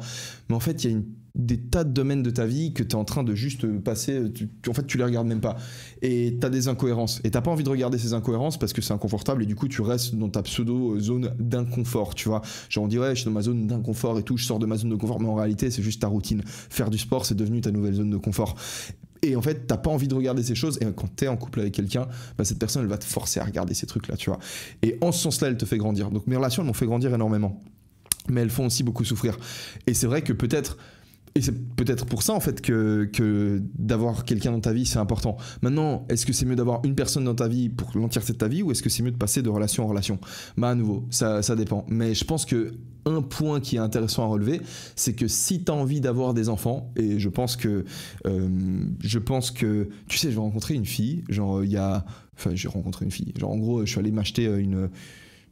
mais en fait il y a une des tas de domaines de ta vie que tu es en train de juste passer, euh, en fait tu les regardes même pas. Et tu as des incohérences. Et t'as pas envie de regarder ces incohérences parce que c'est inconfortable et du coup tu restes dans ta pseudo zone d'inconfort, tu vois. Genre on dirait je suis dans ma zone d'inconfort et tout, je sors de ma zone de confort, mais en réalité c'est juste ta routine. Faire du sport c'est devenu ta nouvelle zone de confort. Et en fait, t'as pas envie de regarder ces choses. Et quand t'es en couple avec quelqu'un, bah, cette personne, elle va te forcer à regarder ces trucs-là, tu vois. Et en ce sens-là, elle te fait grandir. Donc mes relations, elles m'ont fait grandir énormément. Mais elles font aussi beaucoup souffrir. Et c'est vrai que peut-être et c'est peut-être pour ça en fait que, d'avoir quelqu'un dans ta vie c'est important. Maintenant, est-ce que c'est mieux d'avoir une personne dans ta vie pour l'entièreté de ta vie ou est-ce que c'est mieux de passer de relation en relation Bah à nouveau, ça, dépend. Mais je pense que un point qui est intéressant à relever, c'est que si tu as envie d'avoir des enfants, et je pense que, euh, je pense que, tu sais, je vais rencontrer une fille, genre il y a, enfin j'ai rencontré une fille, genre en gros je suis allé m'acheter euh, une,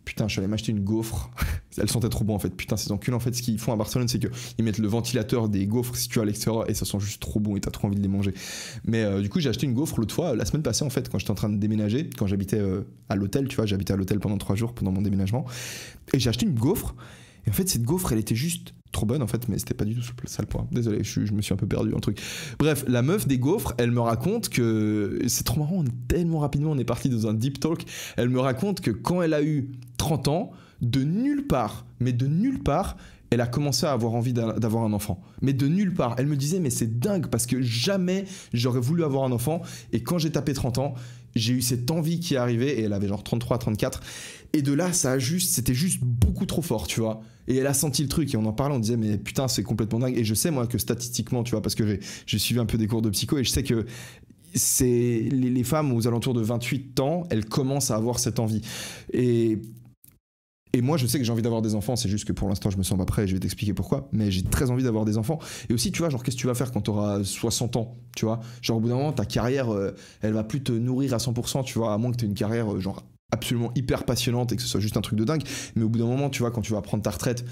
putain, je suis allé m'acheter une gaufre. Elle sentait trop bon en fait. Putain, ces enculés en fait, ce qu'ils font à Barcelone, c'est qu'ils mettent le ventilateur des gaufres si tu à l'extérieur et ça sent juste trop bon et t'as trop envie de les manger. Mais euh, du coup, j'ai acheté une gaufre l'autre fois, euh, la semaine passée en fait, quand j'étais en train de déménager, quand j'habitais euh, à l'hôtel, tu vois, j'habitais à l'hôtel pendant trois jours pendant mon déménagement. Et j'ai acheté une gaufre et en fait, cette gaufre, elle était juste trop bonne en fait, mais c'était pas du tout ça le point. Désolé, je, je, me suis un peu perdu dans truc. Bref, la meuf des gaufres, elle me raconte que c'est trop marrant, tellement rapidement on est parti dans un deep talk. Elle me raconte que quand elle a eu 30 ans, de nulle part, mais de nulle part, elle a commencé à avoir envie d'avoir un enfant. Mais de nulle part. Elle me disait, mais c'est dingue parce que jamais j'aurais voulu avoir un enfant. Et quand j'ai tapé 30 ans, j'ai eu cette envie qui est arrivée et elle avait genre 33, 34. Et de là, ça a c'était juste beaucoup trop fort, tu vois. Et elle a senti le truc, et on en parlait, on disait, mais putain, c'est complètement dingue. Et je sais, moi, que statistiquement, tu vois, parce que j'ai suivi un peu des cours de psycho, et je sais que c'est les, femmes aux alentours de 28 ans, elles commencent à avoir cette envie. Et moi, je sais que j'ai envie d'avoir des enfants, c'est juste que pour l'instant, je me sens pas prêt je vais t'expliquer pourquoi, mais j'ai très envie d'avoir des enfants. Et aussi, tu vois, genre, qu'est-ce que tu vas faire quand tu auras 60 ans, tu vois Genre, au bout d'un moment, ta carrière, euh, elle va plus te nourrir à 100%, tu vois, à moins que tu aies une carrière, euh, genre, absolument hyper passionnante et que ce soit juste un truc de dingue. Mais au bout d'un moment, tu vois, quand tu vas prendre ta retraite,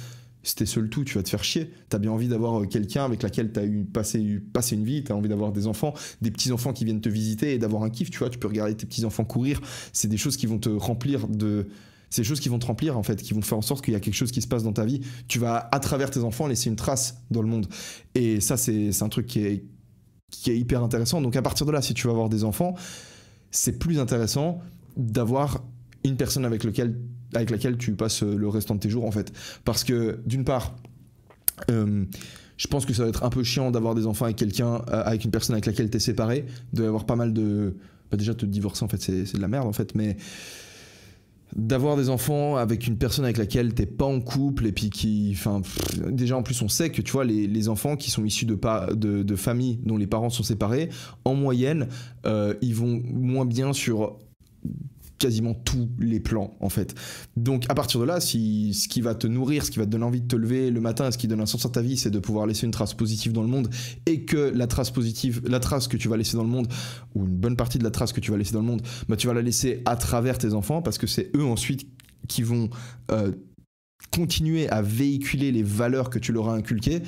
c'était seul tout, tu vas te faire chier. tu as bien envie d'avoir euh, quelqu'un avec laquelle t'as eu passé, passé une vie, tu as envie d'avoir des enfants, des petits-enfants qui viennent te visiter et d'avoir un kiff, tu vois, tu peux regarder tes petits-enfants courir. C'est des choses qui vont te remplir de... C'est des choses qui vont te remplir en fait, qui vont faire en sorte qu'il y a quelque chose qui se passe dans ta vie. Tu vas à travers tes enfants laisser une trace dans le monde. Et ça c'est un truc qui est, qui est hyper intéressant. Donc à partir de là, si tu vas avoir des enfants, c'est plus intéressant d'avoir une personne avec, lequel, avec laquelle tu passes euh, le restant de tes jours en fait. Parce que d'une part, euh, je pense que ça va être un peu chiant d'avoir des enfants avec quelqu'un, euh, avec une personne avec laquelle t'es séparé, d'avoir pas mal de... Bah, déjà te divorcer en fait c'est de la merde en fait, mais d'avoir des enfants avec une personne avec laquelle t'es pas en couple et puis qui enfin déjà en plus on sait que tu vois les, les enfants qui sont issus de pas de, de familles dont les parents sont séparés en moyenne ils vont moins bien sur quasiment tous les plans en fait. Donc à partir de là, si ce qui va te nourrir, ce qui va te donner envie de te lever le matin, ce qui donne un sens à ta vie, c'est de pouvoir laisser une trace positive dans le monde et que la trace positive, la trace que tu vas laisser dans le monde ou une bonne partie de la trace que tu vas laisser dans le monde, bah tu vas la laisser à travers tes enfants parce que c'est eux ensuite qui vont euh, continuer à véhiculer les valeurs que tu leur as inculquées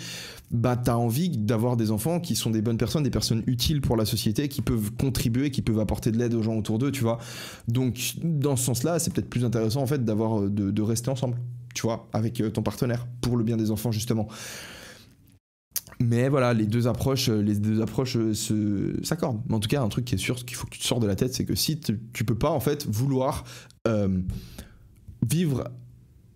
bah t'as envie d'avoir des enfants qui sont des bonnes personnes, des personnes utiles pour la société, qui peuvent contribuer, qui peuvent apporter de l'aide aux gens autour d'eux, tu vois. Donc dans ce sens-là, c'est peut-être plus intéressant en fait d'avoir euh, de, rester ensemble, tu vois, avec euh, ton partenaire pour le bien des enfants justement. Mais voilà, les deux approches, euh, les deux approches s'accordent. Mais en tout cas, un truc qui est sûr, qu'il faut que tu te sors de la tête, c'est que si tu peux pas en fait vouloir vivre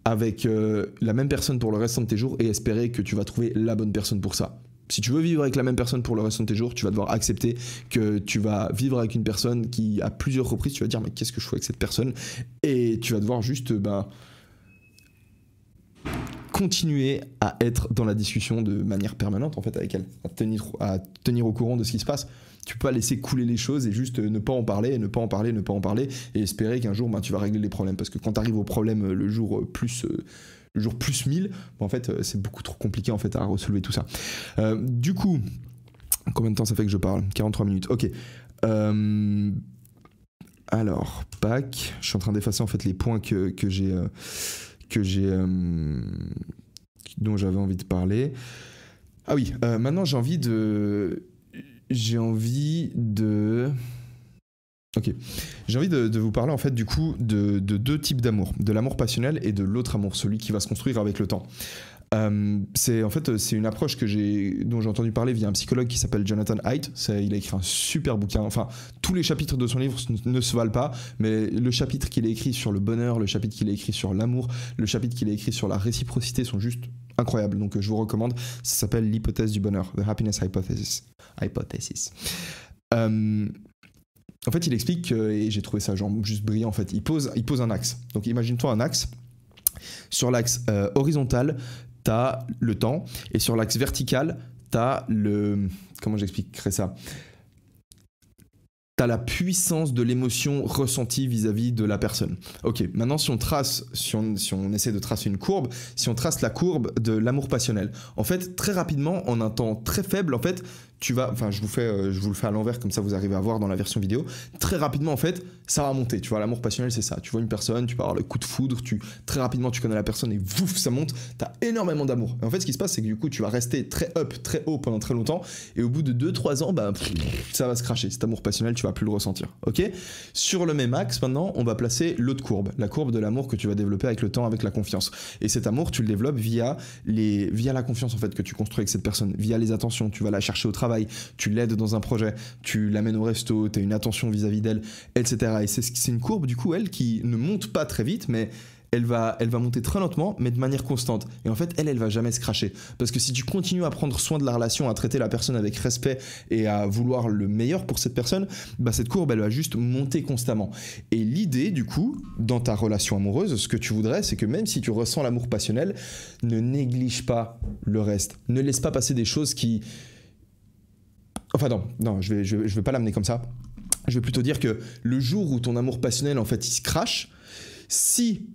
avec euh, la même personne pour le reste de tes jours et espérer que tu vas trouver la bonne personne pour ça. Si tu veux vivre avec la même personne pour le reste de tes jours, tu vas devoir accepter que tu vas vivre avec une personne qui, à plusieurs reprises, tu vas dire mais qu'est-ce que je fais avec cette personne Et tu vas devoir juste ben, continuer à être dans la discussion de manière permanente en fait avec elle, à tenir, à tenir au courant de ce qui se passe. Tu peux pas laisser couler les choses et juste euh, ne pas en parler, ne pas en parler, ne pas en parler, et espérer qu'un jour, ben, tu vas régler les problèmes. Parce que quand tu arrives au problème euh, euh, le jour plus le jour plus 1000, en fait, c'est beaucoup trop compliqué en fait à résoudre tout ça. du coup, combien de temps ça fait que je parle 43 minutes. Ok. alors, pack. Je suis en train d'effacer en fait les points que, j'ai que j'ai dont j'avais envie de parler. Ah oui, maintenant j'ai envie de j'ai envie de... Ok. J'ai envie de, vous parler en fait du coup de, deux types d'amour, de l'amour passionnel et de l'autre amour, celui qui va se construire avec le temps. Euh, c'est en fait c'est une approche que j'ai dont j'ai entendu parler via un psychologue qui s'appelle Jonathan Haidt. Il a écrit un super bouquin. Enfin, tous les chapitres de son livre ne se valent pas, mais le chapitre qu'il a écrit sur le bonheur, le chapitre qu'il a écrit sur l'amour, le chapitre qu'il a écrit sur la réciprocité sont juste incroyable. Donc euh, je vous recommande. Ça s'appelle l'hypothèse du bonheur, The Happiness Hypothesis. Hypothesis. Euh, en fait, il explique, et j'ai trouvé ça genre juste brillant en fait, il pose, il pose un axe. Donc imagine-toi un axe. Sur l'axe euh, horizontal, t'as le temps, et sur l'axe vertical, t'as le... Comment j'expliquerais ça t'as la puissance de l'émotion ressentie vis-à-vis de la personne. Ok, maintenant si on trace, si on, si on, essaie de tracer une courbe, si on trace la courbe de l'amour passionnel, en fait très rapidement, en un temps très faible, en fait, tu vas, enfin je vous fais, euh, je vous le fais à l'envers comme ça vous arrivez à voir dans la version vidéo. Très rapidement en fait, ça va monter. Tu vois, l'amour passionnel c'est ça. Tu vois une personne, tu parles, avoir le coup de foudre, tu très rapidement tu connais la personne et vouf ça monte. T'as énormément d'amour. Et en fait ce qui se passe c'est que du coup tu vas rester très up, très haut pendant très longtemps et au bout de 2-3 ans bah, ça va se cracher. Cet amour passionnel tu vas plus le ressentir. Ok Sur le même axe maintenant on va placer l'autre courbe, la courbe de l'amour que tu vas développer avec le temps, avec la confiance. Et cet amour tu le développes via les, via la confiance en fait que tu construis avec cette personne, via les attentions. Tu vas la chercher au travail tu l'aides dans un projet, tu l'amènes au resto, tu as une attention vis-à-vis d'elle, etc. Et c'est une courbe, du coup, elle, qui ne monte pas très vite, mais elle va, elle va monter très lentement, mais de manière constante. Et en fait, elle, elle va jamais se cracher. Parce que si tu continues à prendre soin de la relation, à traiter la personne avec respect et à vouloir le meilleur pour cette personne, bah, cette courbe, elle va juste monter constamment. Et l'idée, du coup, dans ta relation amoureuse, ce que tu voudrais, c'est que même si tu ressens l'amour passionnel, ne néglige pas le reste. Ne laisse pas passer des choses qui, Enfin non, non, je vais, je, vais pas l'amener comme ça. Je vais plutôt dire que le jour où ton amour passionnel, en fait, il se crache, si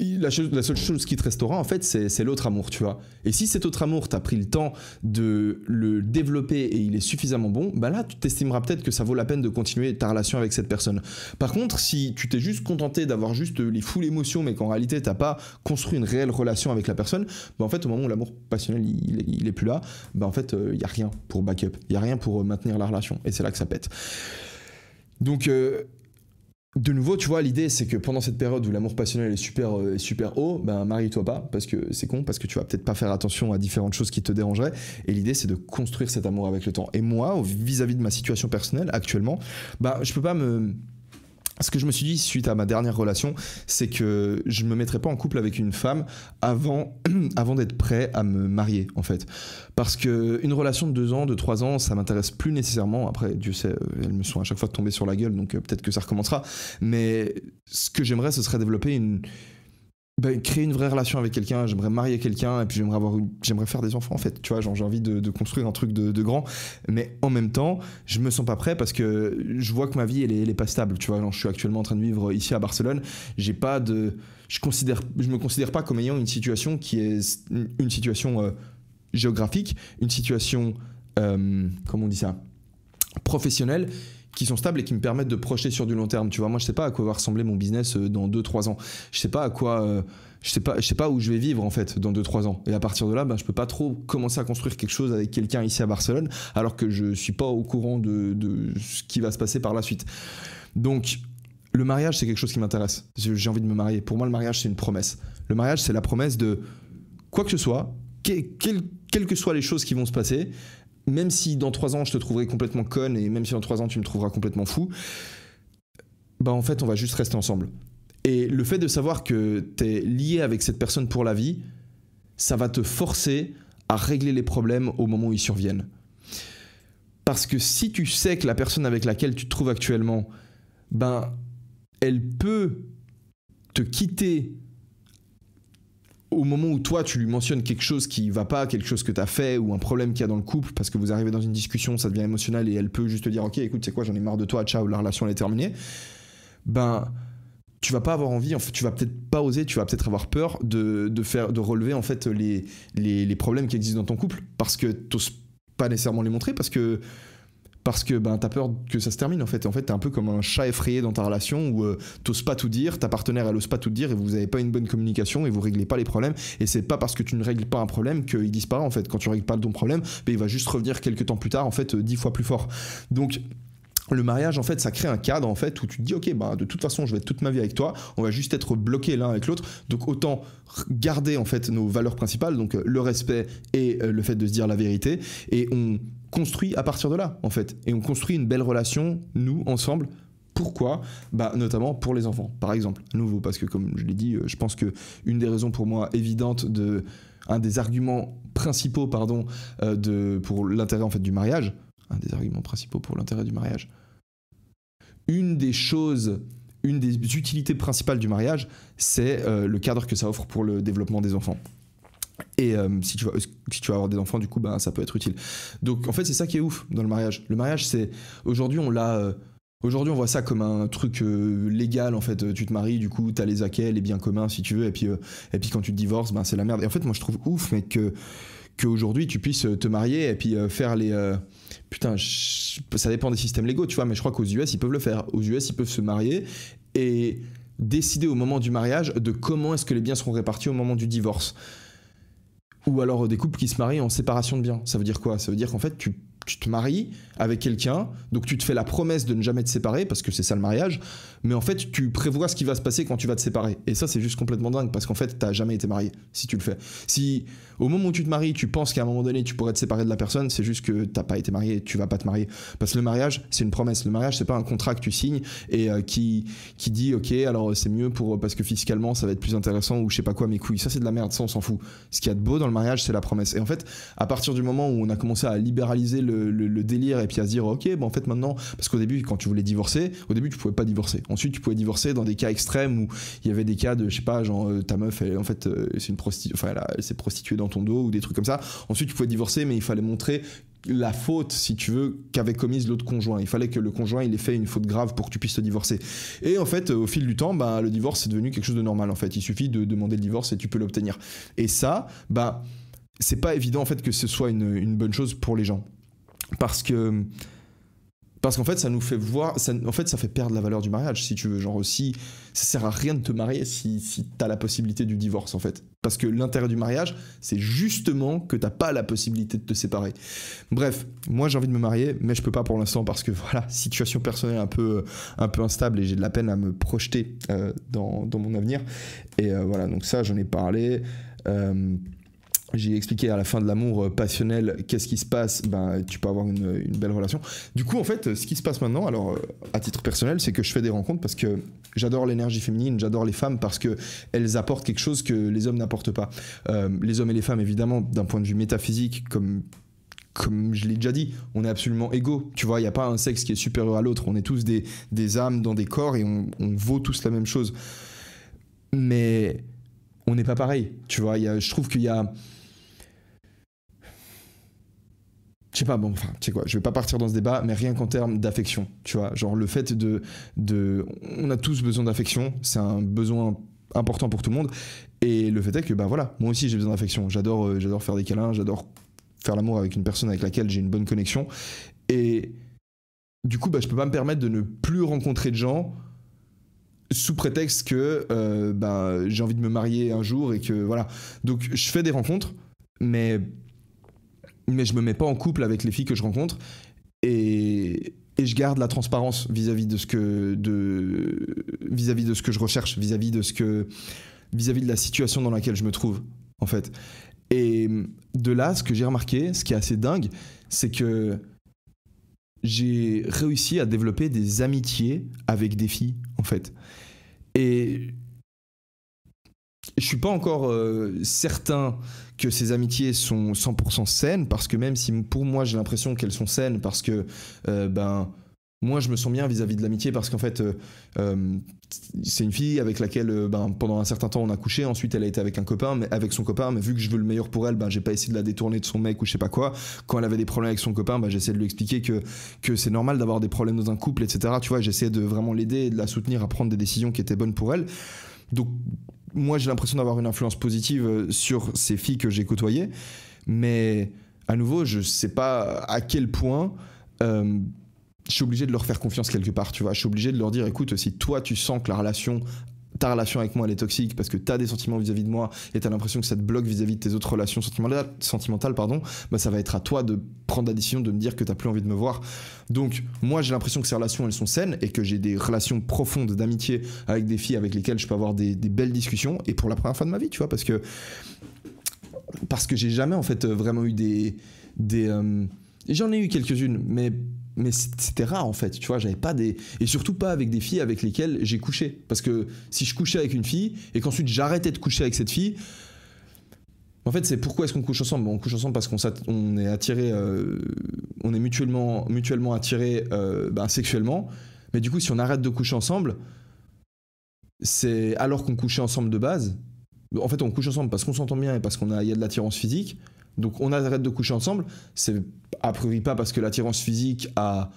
la, seule chose qui te restera en fait c'est l'autre amour tu vois et si cet autre amour t'as pris le temps de le développer et il est suffisamment bon bah là tu t'estimeras peut-être que ça vaut la peine de continuer ta relation avec cette personne par contre si tu t'es juste contenté d'avoir juste les foules émotions mais qu'en réalité t'as pas construit une réelle relation avec la personne bah en fait au moment où l'amour passionnel il, est plus là bah en fait il euh, y a rien pour backup il y a rien pour euh, maintenir la relation et c'est là que ça pète donc euh, de nouveau, tu vois, l'idée c'est que pendant cette période où l'amour passionnel est super, euh, super haut, ben marie-toi pas parce que c'est con, parce que tu vas peut-être pas faire attention à différentes choses qui te dérangeraient. Et l'idée c'est de construire cet amour avec le temps. Et moi, vis-à-vis -vis de ma situation personnelle actuellement, ben je peux pas me ce que je me suis dit suite à ma dernière relation, c'est que je ne me mettrais pas en couple avec une femme avant, avant d'être prêt à me marier, en fait. Parce que une relation de deux ans, de trois ans, ça m'intéresse plus nécessairement. Après, Dieu sait, euh, elles me sont à chaque fois tombées sur la gueule, donc euh, peut-être que ça recommencera. Mais ce que j'aimerais, ce serait développer une, bah, créer une vraie relation avec quelqu'un, j'aimerais marier quelqu'un, et puis j'aimerais avoir j'aimerais faire des enfants en fait, tu vois, j'ai envie de, construire un truc de, grand, mais en même temps, je me sens pas prêt parce que je vois que ma vie elle est, pas stable, tu vois, genre je suis actuellement en train de vivre ici à Barcelone, j'ai pas de, je considère, je me considère pas comme ayant une situation qui est une situation euh, géographique, une situation, euh, comment on dit ça, professionnelle qui sont stables et qui me permettent de projeter sur du long terme. Tu vois, moi, je sais pas à quoi va ressembler mon business euh, dans 2-3 ans. Je sais pas à quoi. Euh, je sais pas, je sais pas où je vais vivre en fait dans 2-3 ans. Et à partir de là, ben, je peux pas trop commencer à construire quelque chose avec quelqu'un ici à Barcelone, alors que je suis pas au courant de, ce qui va se passer par la suite. Donc, le mariage, c'est quelque chose qui m'intéresse. J'ai envie de me marier. Pour moi, le mariage, c'est une promesse. Le mariage, c'est la promesse de quoi que ce soit, quelles que soient les choses qui vont se passer, même si dans trois ans je te trouverai complètement conne et même si dans trois ans tu me trouveras complètement fou, bah en fait on va juste rester ensemble. Et le fait de savoir que tu es lié avec cette personne pour la vie, ça va te forcer à régler les problèmes au moment où ils surviennent. Parce que si tu sais que la personne avec laquelle tu te trouves actuellement, ben, elle peut te quitter au moment où toi tu lui mentionnes quelque chose qui va pas, quelque chose que tu as fait ou un problème qu'il y a dans le couple parce que vous arrivez dans une discussion, ça devient émotionnel et elle peut juste te dire OK, écoute, c'est quoi, j'en ai marre de toi, ciao, la relation est terminée. Ben tu vas pas avoir envie, en fait, tu vas peut-être pas oser, tu vas peut-être avoir peur de, faire de relever en fait les, les, les problèmes qui existent dans ton couple parce que t'oses pas nécessairement les montrer parce que parce que ben, t'as peur que ça se termine en fait. En fait, t'es un peu comme un chat effrayé dans ta relation où euh, t'oses pas tout dire, ta partenaire elle ose pas tout dire et vous avez pas une bonne communication et vous réglez pas les problèmes. Et c'est pas parce que tu ne règles pas un problème qu'il disparaît en fait. Quand tu règles pas ton problème, ben, il va juste revenir quelques temps plus tard en fait euh, dix fois plus fort. Donc le mariage, en fait, ça crée un cadre, en fait, où tu te dis, ok, bah, de toute façon, je vais être toute ma vie avec toi, on va juste être bloqué l'un avec l'autre, donc autant garder, en fait, nos valeurs principales, donc euh, le respect et euh, le fait de se dire la vérité, et on construit à partir de là, en fait, et on construit une belle relation, nous, ensemble, pourquoi bah, Notamment pour les enfants, par exemple. nouveau, parce que comme je l'ai dit, euh, je pense que une des raisons pour moi évidentes de. Un des arguments principaux, pardon, de, pour l'intérêt en fait du mariage, un des arguments principaux pour l'intérêt du mariage, une des choses, une des utilités principales du mariage, c'est euh, le cadre que ça offre pour le développement des enfants. Et euh, si, tu vas, euh, si tu vas avoir des enfants, du coup, ben ça peut être utile. Donc en fait, c'est ça qui est ouf dans le mariage. Le mariage, c'est aujourd'hui, on l'a. Aujourd'hui, on voit ça comme un truc légal, en fait. Tu te maries, du coup, t'as les aquelles, les biens communs, si tu veux, et puis, et puis quand tu te divorces, ben, c'est la merde. Et en fait, moi, je trouve ouf, mais que qu'aujourd'hui, tu puisses te marier et puis faire les Putain, ça dépend des systèmes légaux, tu vois, mais je crois qu'aux US, ils peuvent le faire. Aux US, ils peuvent se marier et décider au moment du mariage de comment est-ce que les biens seront répartis au moment du divorce. Ou alors des couples qui se marient en séparation de biens. Ça veut dire quoi Ça veut dire qu'en fait, tu tu te maries avec quelqu'un, donc tu te fais la promesse de ne jamais te séparer, parce que c'est ça le mariage, mais en fait tu prévois ce qui va se passer quand tu vas te séparer. Et ça c'est juste complètement dingue, parce qu'en fait tu t'as jamais été marié, si tu le fais. Si au moment où tu te maries, tu penses qu'à un moment donné tu pourrais te séparer de la personne, c'est juste que tu t'as pas été marié tu vas pas te marier. Parce que le mariage c'est une promesse, le mariage c'est pas un contrat que tu signes et euh, qui, qui dit ok alors c'est mieux pour parce que fiscalement ça va être plus intéressant ou je sais pas quoi mes couilles. Ça c'est de la merde, ça on s'en fout. Ce qu'il y a de beau dans le mariage c'est la promesse. Et en fait à partir du moment où on a commencé à libéraliser le le, délire et puis à se dire ok ben en fait maintenant parce qu'au début quand tu voulais divorcer au début tu pouvais pas divorcer ensuite tu pouvais divorcer dans des cas extrêmes où il y avait des cas de je sais pas genre euh, ta meuf elle, en fait euh, c'est une prostituée enfin s'est prostituée dans ton dos ou des trucs comme ça ensuite tu pouvais divorcer mais il fallait montrer la faute, si tu veux, qu'avait commise l'autre conjoint. Il fallait que le conjoint il ait fait une faute grave pour que tu puisses te divorcer. Et en fait, euh, au fil du temps, bah, le divorce est devenu quelque chose de normal. En fait, il suffit de demander le divorce et tu peux l'obtenir. Et ça, bah, c'est pas évident en fait que ce soit une bonne chose pour les gens. Parce que. Parce qu'en fait, ça nous fait voir. Ça, en fait, ça fait perdre la valeur du mariage, si tu veux. Genre, aussi, ça sert à rien de te marier si, si as la possibilité du divorce, en fait. Parce que l'intérêt du mariage, c'est justement que t'as pas la possibilité de te séparer. Bref, moi, j'ai envie de me marier, mais je peux pas pour l'instant parce que, voilà, situation personnelle un peu, euh, un peu instable et j'ai de la peine à me projeter euh, dans, dans, mon avenir. Et euh, voilà, donc ça, j'en ai parlé. Euh, j'ai expliqué à la fin de l'amour euh, passionnel qu'est-ce qui se passe, ben, tu peux avoir une, belle relation. Du coup, en fait, ce qui se passe maintenant, alors euh, à titre personnel, c'est que je fais des rencontres parce que j'adore l'énergie féminine, j'adore les femmes parce que elles apportent quelque chose que les hommes n'apportent pas. Euh, les hommes et les femmes, évidemment, d'un point de vue métaphysique, comme comme je l'ai déjà dit, on est absolument égaux. Tu vois, il n'y a pas un sexe qui est supérieur à l'autre. On est tous des, des, âmes dans des corps et on, vaut tous la même chose. Mais on n'est pas pareil. Tu vois, y a, je trouve qu'il y a je sais pas, bon, enfin, tu sais quoi, je vais pas partir dans ce débat, mais rien qu'en termes d'affection, tu vois, genre le fait de, de, on a tous besoin d'affection, c'est un besoin important pour tout le monde, et le fait est que, bah voilà, moi aussi j'ai besoin d'affection, j'adore, euh, j'adore faire des câlins, j'adore faire l'amour avec une personne avec laquelle j'ai une bonne connexion, et du coup, bah, je peux pas me permettre de ne plus rencontrer de gens sous prétexte que euh, bah, j'ai envie de me marier un jour et que voilà. Donc je fais des rencontres, mais mais je me mets pas en couple avec les filles que je rencontre et, je garde la transparence vis-à-vis de ce que de vis-à-vis de ce que je recherche, vis-à-vis de ce que vis-à-vis de la situation dans laquelle je me trouve en fait. Et de là, ce que j'ai remarqué, ce qui est assez dingue, c'est que j'ai réussi à développer des amitiés avec des filles en fait. Et je suis pas encore euh, certain que ces amitiés sont 100% saines, parce que même si pour moi j'ai l'impression qu'elles sont saines, parce que euh, ben, moi je me sens bien vis-à-vis de l'amitié, parce qu'en fait euh, euh, c'est une fille avec laquelle ben, pendant un certain temps on a couché, ensuite elle a été avec un copain, mais avec son copain, mais vu que je veux le meilleur pour elle, ben, j'ai pas essayé de la détourner de son mec ou je sais pas quoi. Quand elle avait des problèmes avec son copain, ben, j'essayais de lui expliquer que, que c'est normal d'avoir des problèmes dans un couple, etc. Tu vois, j'essaie de vraiment l'aider et de la soutenir à prendre des décisions qui étaient bonnes pour elle. Donc moi j'ai l'impression d'avoir une influence positive euh, sur ces filles que j'ai côtoyées, mais à nouveau, je ne sais pas à quel point euh, je suis obligé de leur faire confiance quelque part, tu vois. Je suis obligé de leur dire, écoute, si toi tu sens que la relation ta relation avec moi elle est toxique parce que tu as des sentiments vis-à-vis de moi et tu l'impression que ça te bloque vis-à-vis de tes autres relations sentimentales, pardon, bah ça va être à toi de prendre la décision de me dire que tu plus envie de me voir. Donc moi j'ai l'impression que ces relations elles sont saines et que j'ai des relations profondes d'amitié avec des filles avec lesquelles je peux avoir des, belles discussions et pour la première fois de ma vie, tu vois, parce que parce que j'ai jamais en fait euh, vraiment eu des des euh, j'en ai eu quelques-unes mais mais c'était rare en fait, tu vois, j'avais pas des et surtout pas avec des filles avec lesquelles j'ai couché parce que si je couchais avec une fille et qu'ensuite j'arrêtais de coucher avec cette fille en fait, c'est pourquoi est-ce qu'on couche ensemble On couche ensemble parce qu'on est attiré, euh, on est mutuellement, mutuellement attiré euh, ben, sexuellement. Mais du coup, si on arrête de coucher ensemble, c'est alors qu'on couchait ensemble de base. En fait, on couche ensemble parce qu'on s'entend bien et parce qu'on a, y a de l'attirance physique. Donc on arrête de coucher ensemble. C'est a priori pas parce que l'attirance physique a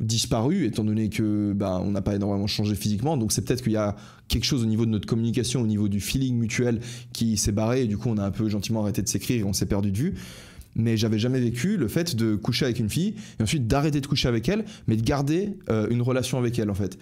disparu, étant donné que bah, on n'a pas énormément changé physiquement. Donc c'est peut-être qu'il y a quelque chose au niveau de notre communication, au niveau du feeling mutuel qui s'est barré. Et du coup, on a un peu gentiment arrêté de s'écrire et on s'est perdu de vue. Mais j'avais jamais vécu le fait de coucher avec une fille et ensuite d'arrêter de coucher avec elle, mais de garder euh, une relation avec elle en fait.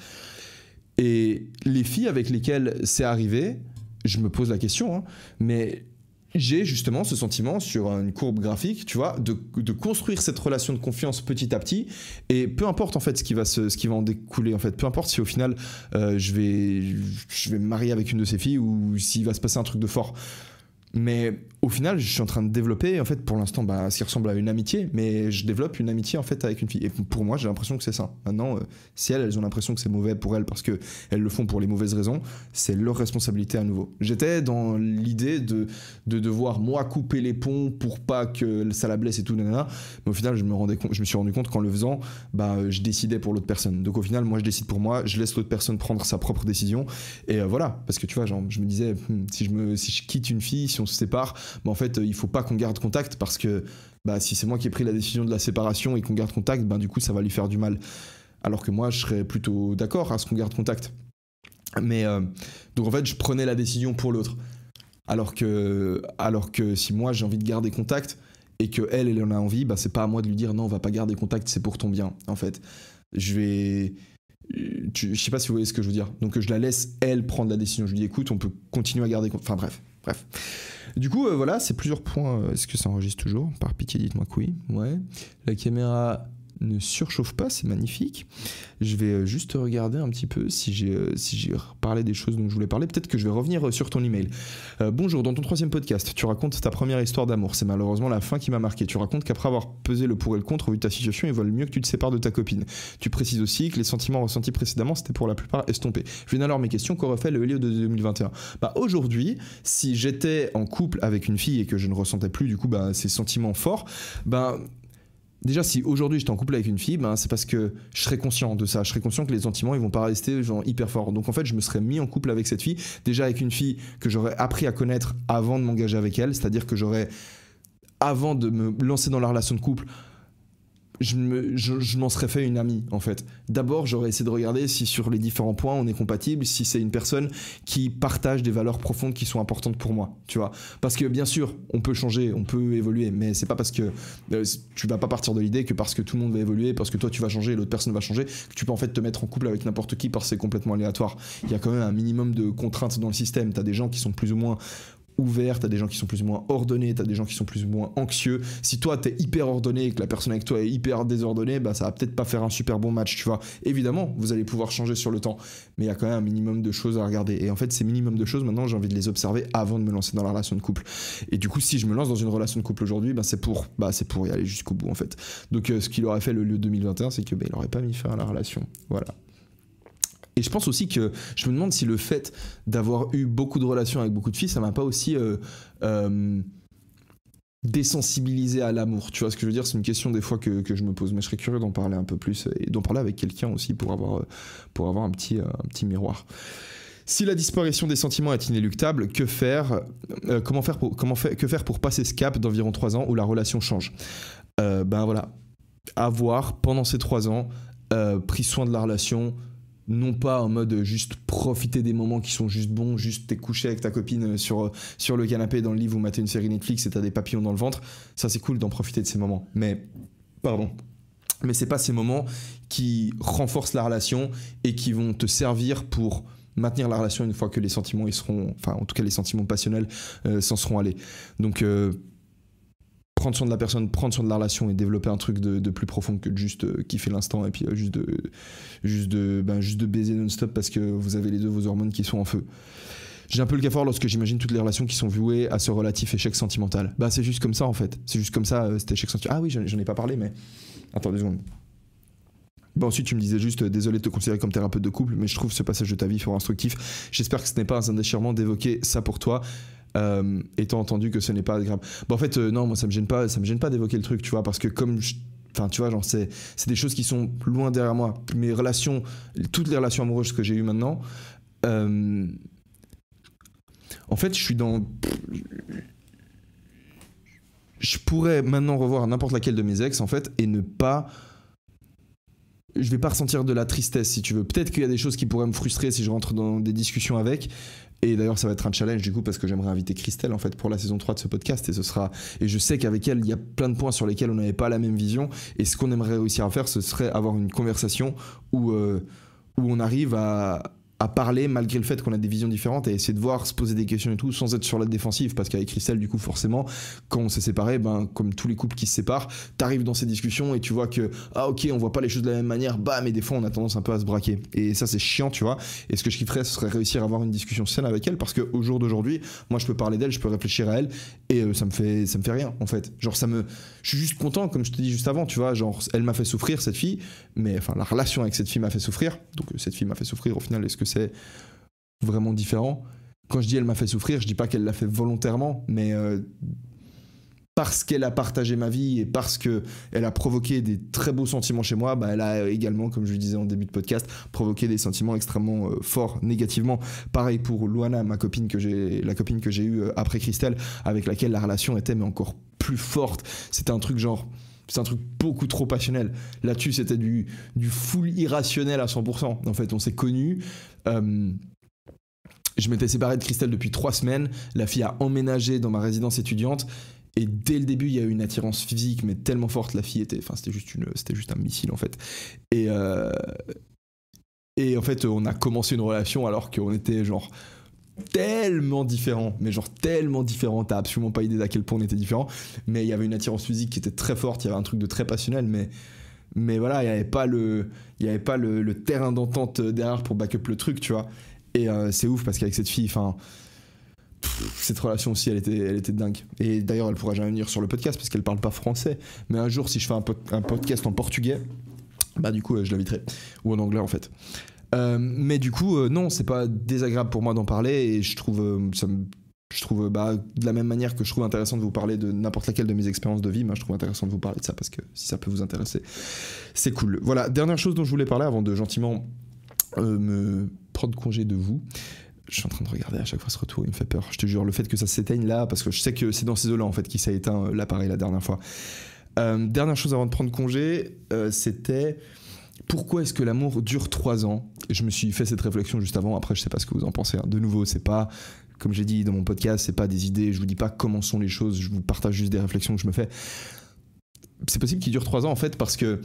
Et les filles avec lesquelles c'est arrivé, je me pose la question, hein, mais j'ai justement ce sentiment sur une courbe graphique, tu vois, de, de, construire cette relation de confiance petit à petit. Et peu importe en fait ce qui va, ce qui va en découler, en fait, peu importe si au final euh, je, vais, je vais me marier avec une de ses filles ou s'il va se passer un truc de fort. Mais au final, je suis en train de développer, en fait, pour l'instant, bah, ce qui ressemble à une amitié, mais je développe une amitié, en fait, avec une fille. Et pour moi, j'ai l'impression que c'est ça. Maintenant, euh, si elles, elles ont l'impression que c'est mauvais pour elles parce que le font pour les mauvaises raisons, c'est leur responsabilité à nouveau. J'étais dans l'idée de, de devoir, moi, couper les ponts pour pas que ça la blesse et tout, nanana. Mais au final, je me, rendais compte, je me suis rendu compte qu'en le faisant, bah, je décidais pour l'autre personne. Donc au final, moi, je décide pour moi, je laisse l'autre personne prendre sa propre décision. Et euh, voilà. Parce que tu vois, genre, je me disais, hmm, si, je me, si je quitte une fille, si on se sépare, mais en fait, euh, il faut pas qu'on garde contact parce que bah, si c'est moi qui ai pris la décision de la séparation et qu'on garde contact, ben du coup, ça va lui faire du mal. Alors que moi, je serais plutôt d'accord à ce qu'on garde contact. Mais euh, donc en fait, je prenais la décision pour l'autre. Alors que, alors que si moi j'ai envie de garder contact et que elle, elle en a envie, bah, c'est pas à moi de lui dire non, on va pas garder contact, c'est pour ton bien, en fait. Je vais. je sais pas si vous voyez ce que je veux dire. Donc je la laisse, elle, prendre la décision. Je lui dis écoute, on peut continuer à garder. Enfin bref. Bref. Du coup, euh, voilà, c'est plusieurs points. Euh, est-ce que ça enregistre toujours Par pitié, dites-moi que oui. Ouais. La caméra ne surchauffe pas, c'est magnifique. Je vais euh, juste regarder un petit peu si j'ai euh, si parlé des choses dont je voulais parler. Peut-être que je vais revenir euh, sur ton email. bonjour, dans ton troisième podcast, tu racontes ta première histoire d'amour. C'est malheureusement la fin qui m'a marqué. Tu racontes qu'après avoir pesé le pour et le contre, vu ta situation, il vaut mieux que tu te sépares de ta copine. Tu précises aussi que les sentiments ressentis précédemment, c'était pour la plupart estompés. Je viens alors mes questions qu'aurait fait le Helio de 2021. Bah aujourd'hui, si j'étais en couple avec une fille et que je ne ressentais plus du coup bah, ces sentiments forts, ben déjà, si aujourd'hui j'étais en couple avec une fille, ben, c'est parce que je serais conscient de ça. Je serais conscient que les sentiments, ils vont pas rester genre, hyper forts. Donc en fait, je me serais mis en couple avec cette fille, déjà avec une fille que j'aurais appris à connaître avant de m'engager avec elle, c'est-à-dire que j'aurais, avant de me lancer dans la relation de couple, je, m'en serais fait une amie en fait. D'abord, j'aurais essayé de regarder si sur les différents points on est compatible, si c'est une personne qui partage des valeurs profondes qui sont importantes pour moi, tu vois. Parce que bien sûr, on peut changer, on peut évoluer, mais c'est pas parce que euh, tu vas pas partir de l'idée que parce que tout le monde va évoluer, parce que toi tu vas changer l'autre personne va changer, que tu peux en fait te mettre en couple avec n'importe qui parce que c'est complètement aléatoire. Il y a quand même un minimum de contraintes dans le système. T'as des gens qui sont plus ou moins ouvert, t'as des gens qui sont plus ou moins ordonnés, t'as des gens qui sont plus ou moins anxieux. Si toi t'es hyper ordonné et que la personne avec toi est hyper désordonnée, bah ça va peut-être pas faire un super bon match, tu vois. Évidemment, vous allez pouvoir changer sur le temps, mais il y a quand même un minimum de choses à regarder. Et en fait, ces minimums de choses, maintenant j'ai envie de les observer avant de me lancer dans la relation de couple. Et du coup, si je me lance dans une relation de couple aujourd'hui, bah c'est pour, bah c'est pour y aller jusqu'au bout en fait. Donc euh, ce qu'il aurait fait le lieu 2021, c'est que bah, il aurait pas mis fin à la relation. Voilà. Et je pense aussi que je me demande si le fait d'avoir eu beaucoup de relations avec beaucoup de filles, ça m'a pas aussi euh, euh, désensibilisé à l'amour. Tu vois ce que je veux dire C'est une question des fois que, je me pose, mais je serais curieux d'en parler un peu plus et d'en parler avec quelqu'un aussi pour avoir, euh, pour avoir un, petit, un petit miroir. Si la disparition des sentiments est inéluctable, que faire, comment faire pour, comment que faire pour passer ce cap d'environ 3 ans où la relation change Ben voilà, avoir pendant ces 3 ans pris soin de la relation, non pas en mode juste profiter des moments qui sont juste bons, juste t'es couché avec ta copine sur, sur le canapé dans le lit, vous matez une série Netflix et t'as des papillons dans le ventre, ça c'est cool d'en profiter de ces moments. Mais, pardon. Mais c'est pas ces moments qui renforcent la relation et qui vont te servir pour maintenir la relation une fois que les sentiments ils seront enfin en tout cas les sentiments passionnels euh, s'en seront allés donc euh, prendre soin de la personne, prendre soin de la relation et développer un truc de, plus profond que juste qui euh, kiffer l'instant et puis euh, juste de juste de ben, juste de baiser non-stop parce que vous avez les deux vos hormones qui sont en feu. J'ai un peu le cafard lorsque j'imagine toutes les relations qui sont vouées à ce relatif échec sentimental. Bah c'est juste comme ça en fait. C'est juste comme ça euh, cet échec sentimental. Ah oui, j'en ai pas parlé mais attends deux secondes. Bah, ensuite, tu me disais juste, désolé de te considérer comme thérapeute de couple, mais je trouve ce passage de ta vie fort instructif. J'espère que ce n'est pas un déchirement d'évoquer ça pour toi. Euh, étant entendu que ce n'est pas grave. Bon, en fait, euh, non, moi ça me gêne pas, ça me gêne pas d'évoquer le truc, tu vois, parce que comme Enfin, tu vois, genre, c'est, c'est des choses qui sont loin derrière moi. Mes relations, toutes les relations amoureuses que j'ai eues maintenant, euh, en fait, je suis dans. Je pourrais maintenant revoir n'importe laquelle de mes ex, en fait, et ne pas. Je vais pas ressentir de la tristesse, si tu veux. Peut-être qu'il y a des choses qui pourraient me frustrer si je rentre dans des discussions avec, et d'ailleurs, ça va être un challenge du coup parce que j'aimerais inviter Christelle en fait pour la saison 3 de ce podcast et ce sera et je sais qu'avec elle, il y a plein de points sur lesquels on n'avait pas la même vision et ce qu'on aimerait réussir à faire, ce serait avoir une conversation où euh, où on arrive à, à parler malgré le fait qu'on a des visions différentes et essayer de voir, se poser des questions et tout, sans être sur la défensive. Parce qu'avec Christelle, du coup, forcément, quand on s'est séparé ben, comme tous les couples qui se séparent, t'arrives dans ces discussions et tu vois que, ah ok, on voit pas les choses de la même manière, bah mais des fois on a tendance un peu à se braquer. Et ça, c'est chiant, tu vois. Et ce que je kifferais, ce serait réussir à avoir une discussion saine avec elle, parce qu'au jour d'aujourd'hui, moi, je peux parler d'elle, je peux réfléchir à elle, et euh, ça, me fait, ça me fait rien, en fait. Genre, ça me. Je suis juste content, comme je te dis juste avant, tu vois, genre, elle m'a fait souffrir, cette fille, mais enfin, la relation avec cette fille m'a fait souffrir, donc cette fille m'a fait souffrir, au final, est-ce que c'est vraiment différent. Quand je dis elle m'a fait souffrir, je dis pas qu'elle l'a fait volontairement, mais euh, parce qu'elle a partagé ma vie et parce que elle a provoqué des très beaux sentiments chez moi, bah elle a également, comme je le disais en début de podcast, provoqué des sentiments extrêmement euh, forts négativement. Pareil pour Luana, ma copine que j'ai, la copine que j'ai eue euh, après Christelle, avec laquelle la relation était mais encore plus forte. C'était un truc genre c'est un truc beaucoup trop passionnel. Là-dessus, c'était du, du full irrationnel à 100%. En fait, on s'est connus. Euh, je m'étais séparé de Christelle depuis trois semaines. La fille a emménagé dans ma résidence étudiante. Et dès le début, il y a eu une attirance physique, mais tellement forte. La fille était. Enfin, c'était juste, juste un missile, en fait. Et, euh, et en fait, on a commencé une relation alors qu'on était genre tellement différent mais genre tellement différent t'as absolument pas idée d'à quel point on était différent mais il y avait une attirance physique qui était très forte, il y avait un truc de très passionnel, mais, mais voilà, il n'y avait pas, le, y avait pas le, terrain d'entente derrière pour back up le truc, tu vois. Et euh, c'est ouf parce qu'avec cette fille, enfin, cette relation aussi, elle était, elle était dingue. Et d'ailleurs, elle pourra jamais venir sur le podcast parce qu'elle parle pas français. Mais un jour, si je fais un, podcast en portugais, bah du coup, euh, je l'inviterai. Ou en anglais, en fait. Euh, mais du coup, euh, non, c'est pas désagréable pour moi d'en parler et je trouve euh, je trouve bah, de la même manière que je trouve intéressant de vous parler de n'importe laquelle de mes expériences de vie, moi je trouve intéressant de vous parler de ça parce que si ça peut vous intéresser, c'est cool. Voilà, dernière chose dont je voulais parler avant de gentiment me prendre congé de vous je suis en train de regarder à chaque fois ce retour, il me fait peur. Je te jure, le fait que ça s'éteigne là, parce que je sais que c'est dans ces eaux-là en fait qui s'est éteint l'appareil la dernière fois. dernière chose avant de prendre congé, c'était pourquoi est-ce que l'amour dure trois ans Je me suis fait cette réflexion juste avant. Après, je sais pas ce que vous en pensez. Hein. De nouveau, c'est pas comme j'ai dit dans mon podcast, c'est pas des idées. Je vous dis pas comment sont les choses. Je vous partage juste des réflexions que je me fais. C'est possible qu'il dure trois ans en fait parce que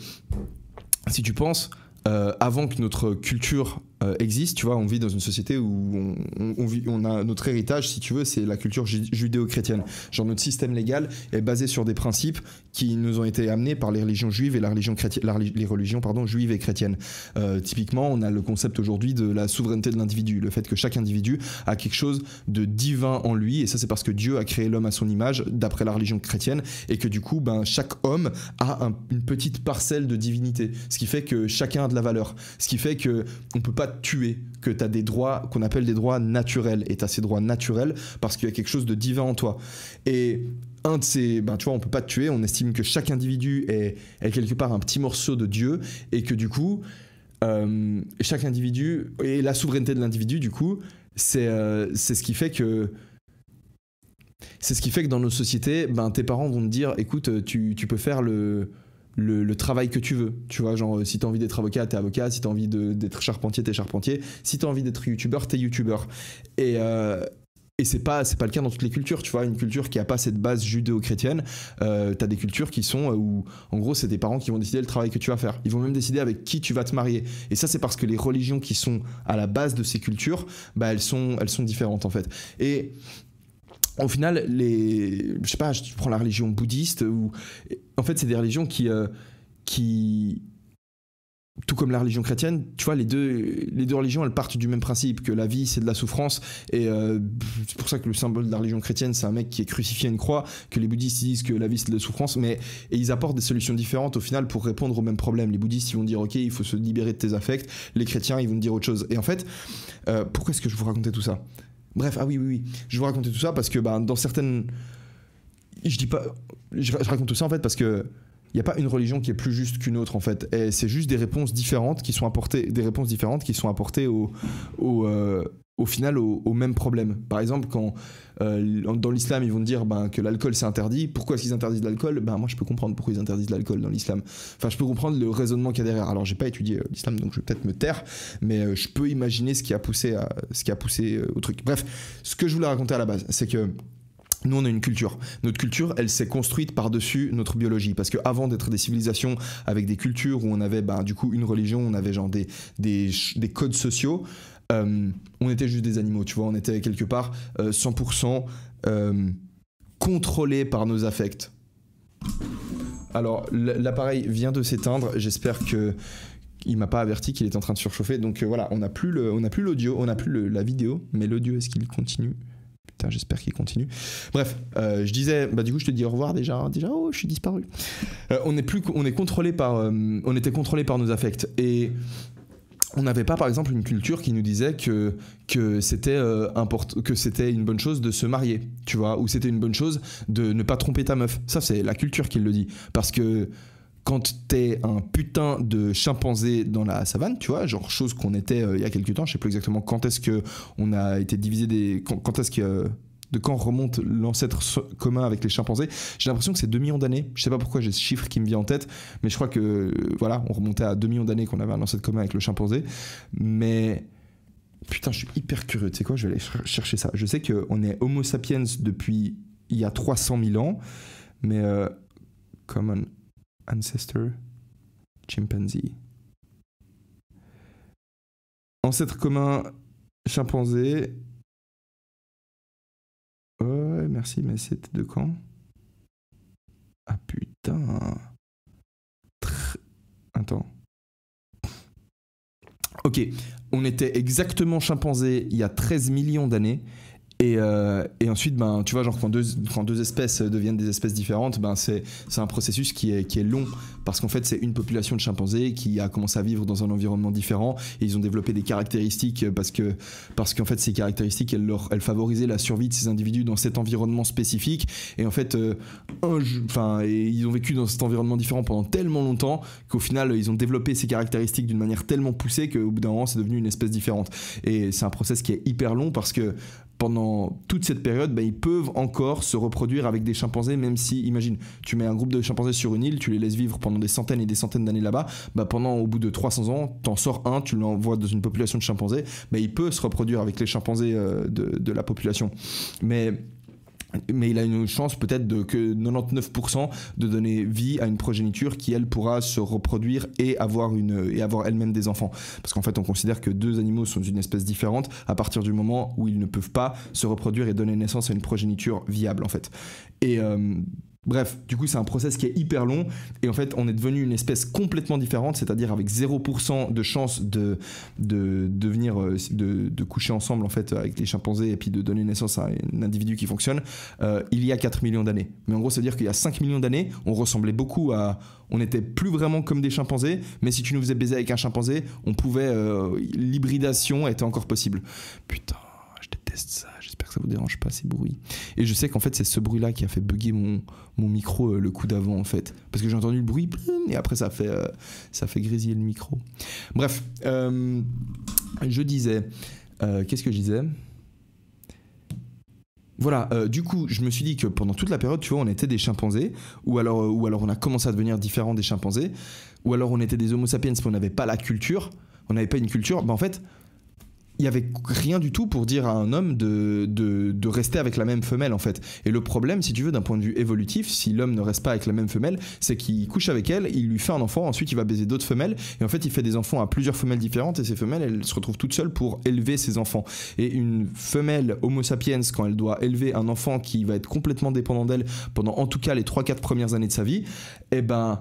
si tu penses euh, avant que notre culture euh, existe. Tu vois, on vit dans une société où on, vit, on a notre héritage, si tu veux, c'est la culture judéo-chrétienne. Genre notre système légal est basé sur des principes qui nous ont été amenés par les religions juives et la religion chrétienne, les religions pardon juives et chrétiennes. Euh, typiquement, on a le concept aujourd'hui de la souveraineté de l'individu, le fait que chaque individu a quelque chose de divin en lui, et ça c'est parce que Dieu a créé l'homme à son image, d'après la religion chrétienne, et que du coup, ben chaque homme a une petite parcelle de divinité, ce qui fait que chacun a de la valeur, ce qui fait que on peut pas tuer, que tu as des droits qu'on appelle des droits naturels. Et tu as ces droits naturels parce qu'il y a quelque chose de divin en toi. Et un de ces, ben, tu vois, on peut pas te tuer, on estime que chaque individu est, est quelque part un petit morceau de Dieu et que du coup, euh, chaque individu, et la souveraineté de l'individu, du coup, euh, c'est ce qui fait que c'est ce qui fait que dans nos sociétés, ben, tes parents vont te dire écoute, tu, tu peux faire le, le, travail que tu veux. Tu vois, genre, euh, si t'as envie d'être avocat, t'es avocat. Si tu as envie d'être charpentier, t'es charpentier. Si tu as envie d'être youtubeur, t'es youtubeur. Et, euh, et c'est pas c'est pas le cas dans toutes les cultures tu vois une culture qui a pas cette base judéo-chrétienne euh, as des cultures qui sont euh, où en gros c'est tes parents qui vont décider le travail que tu vas faire ils vont même décider avec qui tu vas te marier et ça c'est parce que les religions qui sont à la base de ces cultures bah elles sont elles sont différentes en fait et au final, les, je sais pas, je prends la religion bouddhiste, ou en fait, c'est des religions qui, euh, qui, tout comme la religion chrétienne, tu vois, les deux, les deux religions, elles partent du même principe, que la vie, c'est de la souffrance, et euh, c'est pour ça que le symbole de la religion chrétienne, c'est un mec qui est crucifié à une croix, que les bouddhistes disent que la vie, c'est de la souffrance, mais et ils apportent des solutions différentes au final pour répondre au même problème. Les bouddhistes, ils vont dire, ok, il faut se libérer de tes affects, les chrétiens, ils vont dire autre chose. Et en fait, euh, pourquoi est-ce que je vous racontais tout ça Bref, ah oui, oui, oui. Je vous raconter tout ça parce que bah, dans certaines. Je dis pas. Je, raconte tout ça en fait parce que il n'y a pas une religion qui est plus juste qu'une autre en fait. Et c'est juste des réponses différentes qui sont apportées, des réponses différentes qui sont apportées au, au, euh, final au, même problème. Par exemple, quand euh, dans l'islam ils vont dire ben, que l'alcool c'est interdit, pourquoi est-ce qu'ils interdisent l'alcool Ben moi je peux comprendre pourquoi ils interdisent l'alcool dans l'islam. Enfin je peux comprendre le raisonnement qu'il y a derrière. Alors j'ai pas étudié euh, l'islam donc je vais peut-être me taire, mais je peux imaginer ce qui a poussé ce qui a poussé au truc. Bref, ce que je voulais raconter à la base, c'est que nous, on a une culture. Notre culture, elle s'est construite par-dessus notre biologie. Parce qu'avant d'être des civilisations avec des cultures où on avait ben, du coup une religion, on avait genre des, des, codes sociaux, euh, on était juste des animaux, tu vois. On était quelque part 100% euh, euh, contrôlés par nos affects. Alors, l'appareil vient de s'éteindre. J'espère que il m'a pas averti qu'il est en train de surchauffer. Donc voilà, on n'a plus l'audio, on n'a plus, on plus la vidéo, mais l'audio, est-ce qu'il continue Putain, j'espère qu'il continue. Bref, euh, je disais, bah du coup, je te dis au revoir déjà. Hein. Déjà, oh, je suis disparu. Euh, on est plus, on est contrôlé par, euh, on était contrôlé par nos affects et on n'avait pas, par exemple, une culture qui nous disait que que c'était que c'était une bonne chose de se marier, tu vois, ou c'était une bonne chose de ne pas tromper ta meuf. Ça, c'est la culture qui le dit, parce que quand t'es un putain de chimpanzé dans la savane, tu vois, genre chose qu'on était euh, il y a quelques temps, je sais plus exactement quand est-ce que on a été divisé des, quand, que euh, de quand remonte l'ancêtre commun avec les chimpanzés J'ai l'impression que c'est 2 millions d'années. Je sais pas pourquoi j'ai ce chiffre qui me vient en tête, mais je crois que euh, voilà, on remontait à 2 millions d'années qu'on avait un ancêtre commun avec le chimpanzé. Mais putain, je suis hyper curieux. Tu sais quoi Je vais aller chercher ça. Je sais qu'on est Homo sapiens depuis il y a 300 000 ans, mais comment ancestor chimpanzee. Ancêtre commun chimpanzé. Ouais, merci, mais c'était de quand Ah putain. Attends. Ok, on était exactement chimpanzé il y a 13 millions d'années et, euh, et, ensuite, ben, tu vois, genre quand deux, quand deux espèces deviennent des espèces différentes, ben, c'est un processus qui est, qui est long parce qu'en fait c'est une population de chimpanzés qui a commencé à vivre dans un environnement différent et ils ont développé des caractéristiques parce que parce qu'en fait ces caractéristiques elles favorisaient la survie de ces individus dans cet environnement spécifique et en fait euh, et ils ont vécu dans cet environnement différent pendant tellement longtemps qu'au final ils ont développé ces caractéristiques d'une manière tellement poussée qu'au bout d'un moment c'est devenu une espèce différente et c'est un process qui est hyper long parce que pendant toute cette période, ben, ils peuvent encore se reproduire avec des chimpanzés, même si, imagine, tu mets un groupe de chimpanzés sur une île, tu les laisses vivre pendant des centaines et des centaines d'années là-bas, bah pendant au bout de 300 ans, t'en sors un, tu l'envoies dans une population de chimpanzés, mais bah, il peut se reproduire avec les chimpanzés euh, de, la population. Mais mais il a une chance peut-être de que 99% de donner vie à une progéniture qui elle pourra se reproduire et avoir une et avoir elle-même des enfants parce qu'en fait on considère que deux animaux sont une espèce différente à partir du moment où ils ne peuvent pas se reproduire et donner naissance à une progéniture viable en fait et euh, Bref, du coup, c'est un process qui est hyper long et en fait, on est devenu une espèce complètement différente, c'est-à-dire avec 0% de chance de, de, de venir euh, de, coucher ensemble en fait avec les chimpanzés et puis de donner naissance à un individu qui fonctionne euh, il y a 4 millions d'années. Mais en gros, c'est-à-dire qu'il y a 5 millions d'années, on ressemblait beaucoup à. On n'était plus vraiment comme des chimpanzés, mais si tu nous faisais baiser avec un chimpanzé, on pouvait. Euh, l'hybridation était encore possible. Putain, je déteste ça. J'espère que ça vous dérange pas ces bruits. Et je sais qu'en fait, c'est ce bruit-là qui a fait bugger mon, mon micro euh, le coup d'avant, en fait. Parce que j'ai entendu le bruit, et après, ça fait, euh, ça fait grésiller le micro. Bref, euh, je disais. Qu'est-ce que je disais voilà, du coup, je me suis dit que pendant toute la période, tu vois, on était des chimpanzés, ou alors, ou alors on a commencé à devenir différents des chimpanzés, ou alors on était des homo sapiens, mais on n'avait pas la culture, on n'avait pas une culture. Bah, en fait, il n'y avait rien du tout pour dire à un homme de, de, de, rester avec la même femelle en fait. Et le problème, si tu veux, d'un point de vue évolutif, si l'homme ne reste pas avec la même femelle, c'est qu'il couche avec elle, il lui fait un enfant, ensuite il va baiser d'autres femelles, et en fait il fait des enfants à plusieurs femelles différentes, et ces femelles, elles se retrouvent toutes seules pour élever ses enfants. Et une femelle homo sapiens, quand elle doit élever un enfant qui va être complètement dépendant d'elle pendant en tout cas les 3-4 premières années de sa vie, eh ben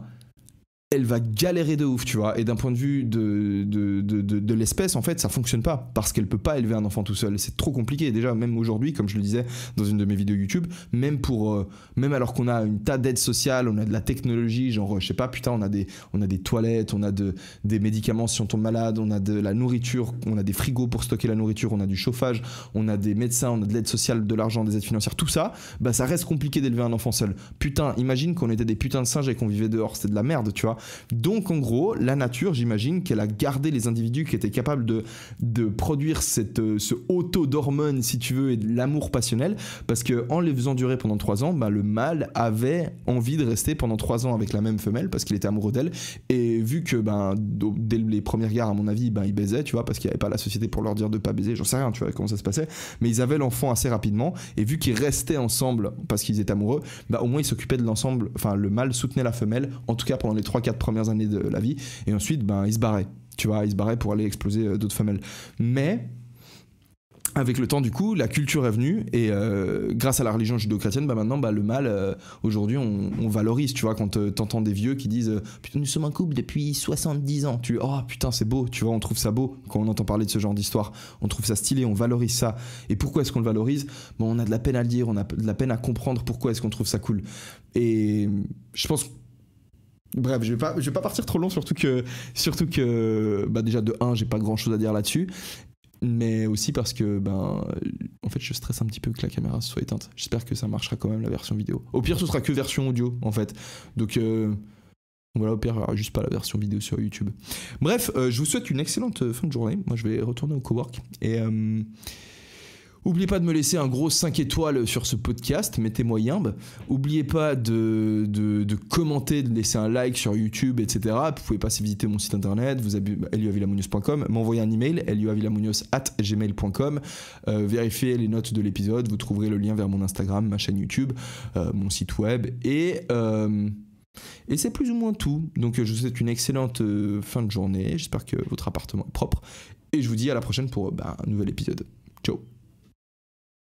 elle va galérer de ouf, tu vois. Et d'un point de vue de, de, l'espèce, en fait, ça fonctionne pas parce qu'elle peut pas élever un enfant tout seul. C'est trop compliqué. Déjà, même aujourd'hui, comme je le disais dans une de mes vidéos YouTube, même pour, euh, même alors qu'on a une tas d'aides sociales, on a de la technologie, genre, euh, je sais pas, putain, on a des, on a des toilettes, on a de, des médicaments si on tombe malade, on a de la nourriture, on a des frigos pour stocker la nourriture, on a du chauffage, on a des médecins, on a de l'aide sociale, de l'argent, des aides financières, tout ça, bah ça reste compliqué d'élever un enfant seul. Putain, imagine qu'on était des putains de singes et qu'on vivait dehors, c'était de la merde, tu vois. Donc en gros, la nature, j'imagine qu'elle a gardé les individus qui étaient capables de, de produire cette, euh, ce auto d'hormones, si tu veux, et de l'amour passionnel, parce qu'en les faisant durer pendant 3 ans, bah, le mâle avait envie de rester pendant 3 ans avec la même femelle, parce qu'il était amoureux d'elle, et vu que ben, dès les premières gares, à mon avis, ben, ils baisaient, tu vois, parce qu'il n'y avait pas la société pour leur dire de pas baiser, j'en sais rien, tu vois, comment ça se passait, mais ils avaient l'enfant assez rapidement, et vu qu'ils restaient ensemble parce qu'ils étaient amoureux, bah, au moins ils s'occupaient de l'ensemble, enfin le mâle soutenait la femelle, en tout cas pendant les 3 quatre premières années de la vie. Et ensuite, ben, il se barrait. Tu vois, il se barrait pour aller exploser euh, d'autres femelles. Mais avec le temps, du coup, la culture est venue et euh, grâce à la religion judo-chrétienne, bah ben, maintenant, bah, le mal, euh, aujourd'hui, on, valorise. Tu vois, quand t'entends des vieux qui disent Putain, nous sommes un couple depuis 70 ans. Tu Oh putain, c'est beau. Tu vois, on trouve ça beau quand on entend parler de ce genre d'histoire. On trouve ça stylé, on valorise ça. Et pourquoi est-ce qu'on le valorise bon, On a de la peine à le dire, on a de la peine à comprendre pourquoi est-ce qu'on trouve ça cool. Et je pense que Bref, je vais pas, vais pas partir trop long, surtout que, surtout que, bah déjà de 1, j'ai pas grand chose à dire là-dessus, mais aussi parce que, ben, en fait, je stresse un petit peu que la caméra soit éteinte. J'espère que ça marchera quand même la version vidéo. Au pire, ce sera que version audio, en fait. Donc euh, voilà, au pire, juste pas la version vidéo sur YouTube. Bref, euh, je vous souhaite une excellente euh, fin de journée. Moi, je vais retourner au cowork et. Oubliez pas de me laisser un gros 5 étoiles sur ce podcast, mettez-moi yimbe. Oubliez pas de, commenter, de laisser un like sur YouTube, etc. Vous pouvez passer visiter mon site internet, vous bah, m'envoyer un email, eluavillamunos at gmail.com, euh, vérifiez les notes de l'épisode, vous trouverez le lien vers mon Instagram, ma chaîne YouTube, euh, mon site web, et... Euh, et c'est plus ou moins tout. Donc je vous souhaite une excellente fin de journée, j'espère que votre appartement est propre, et je vous dis à la prochaine pour bah, un nouvel épisode. Ciao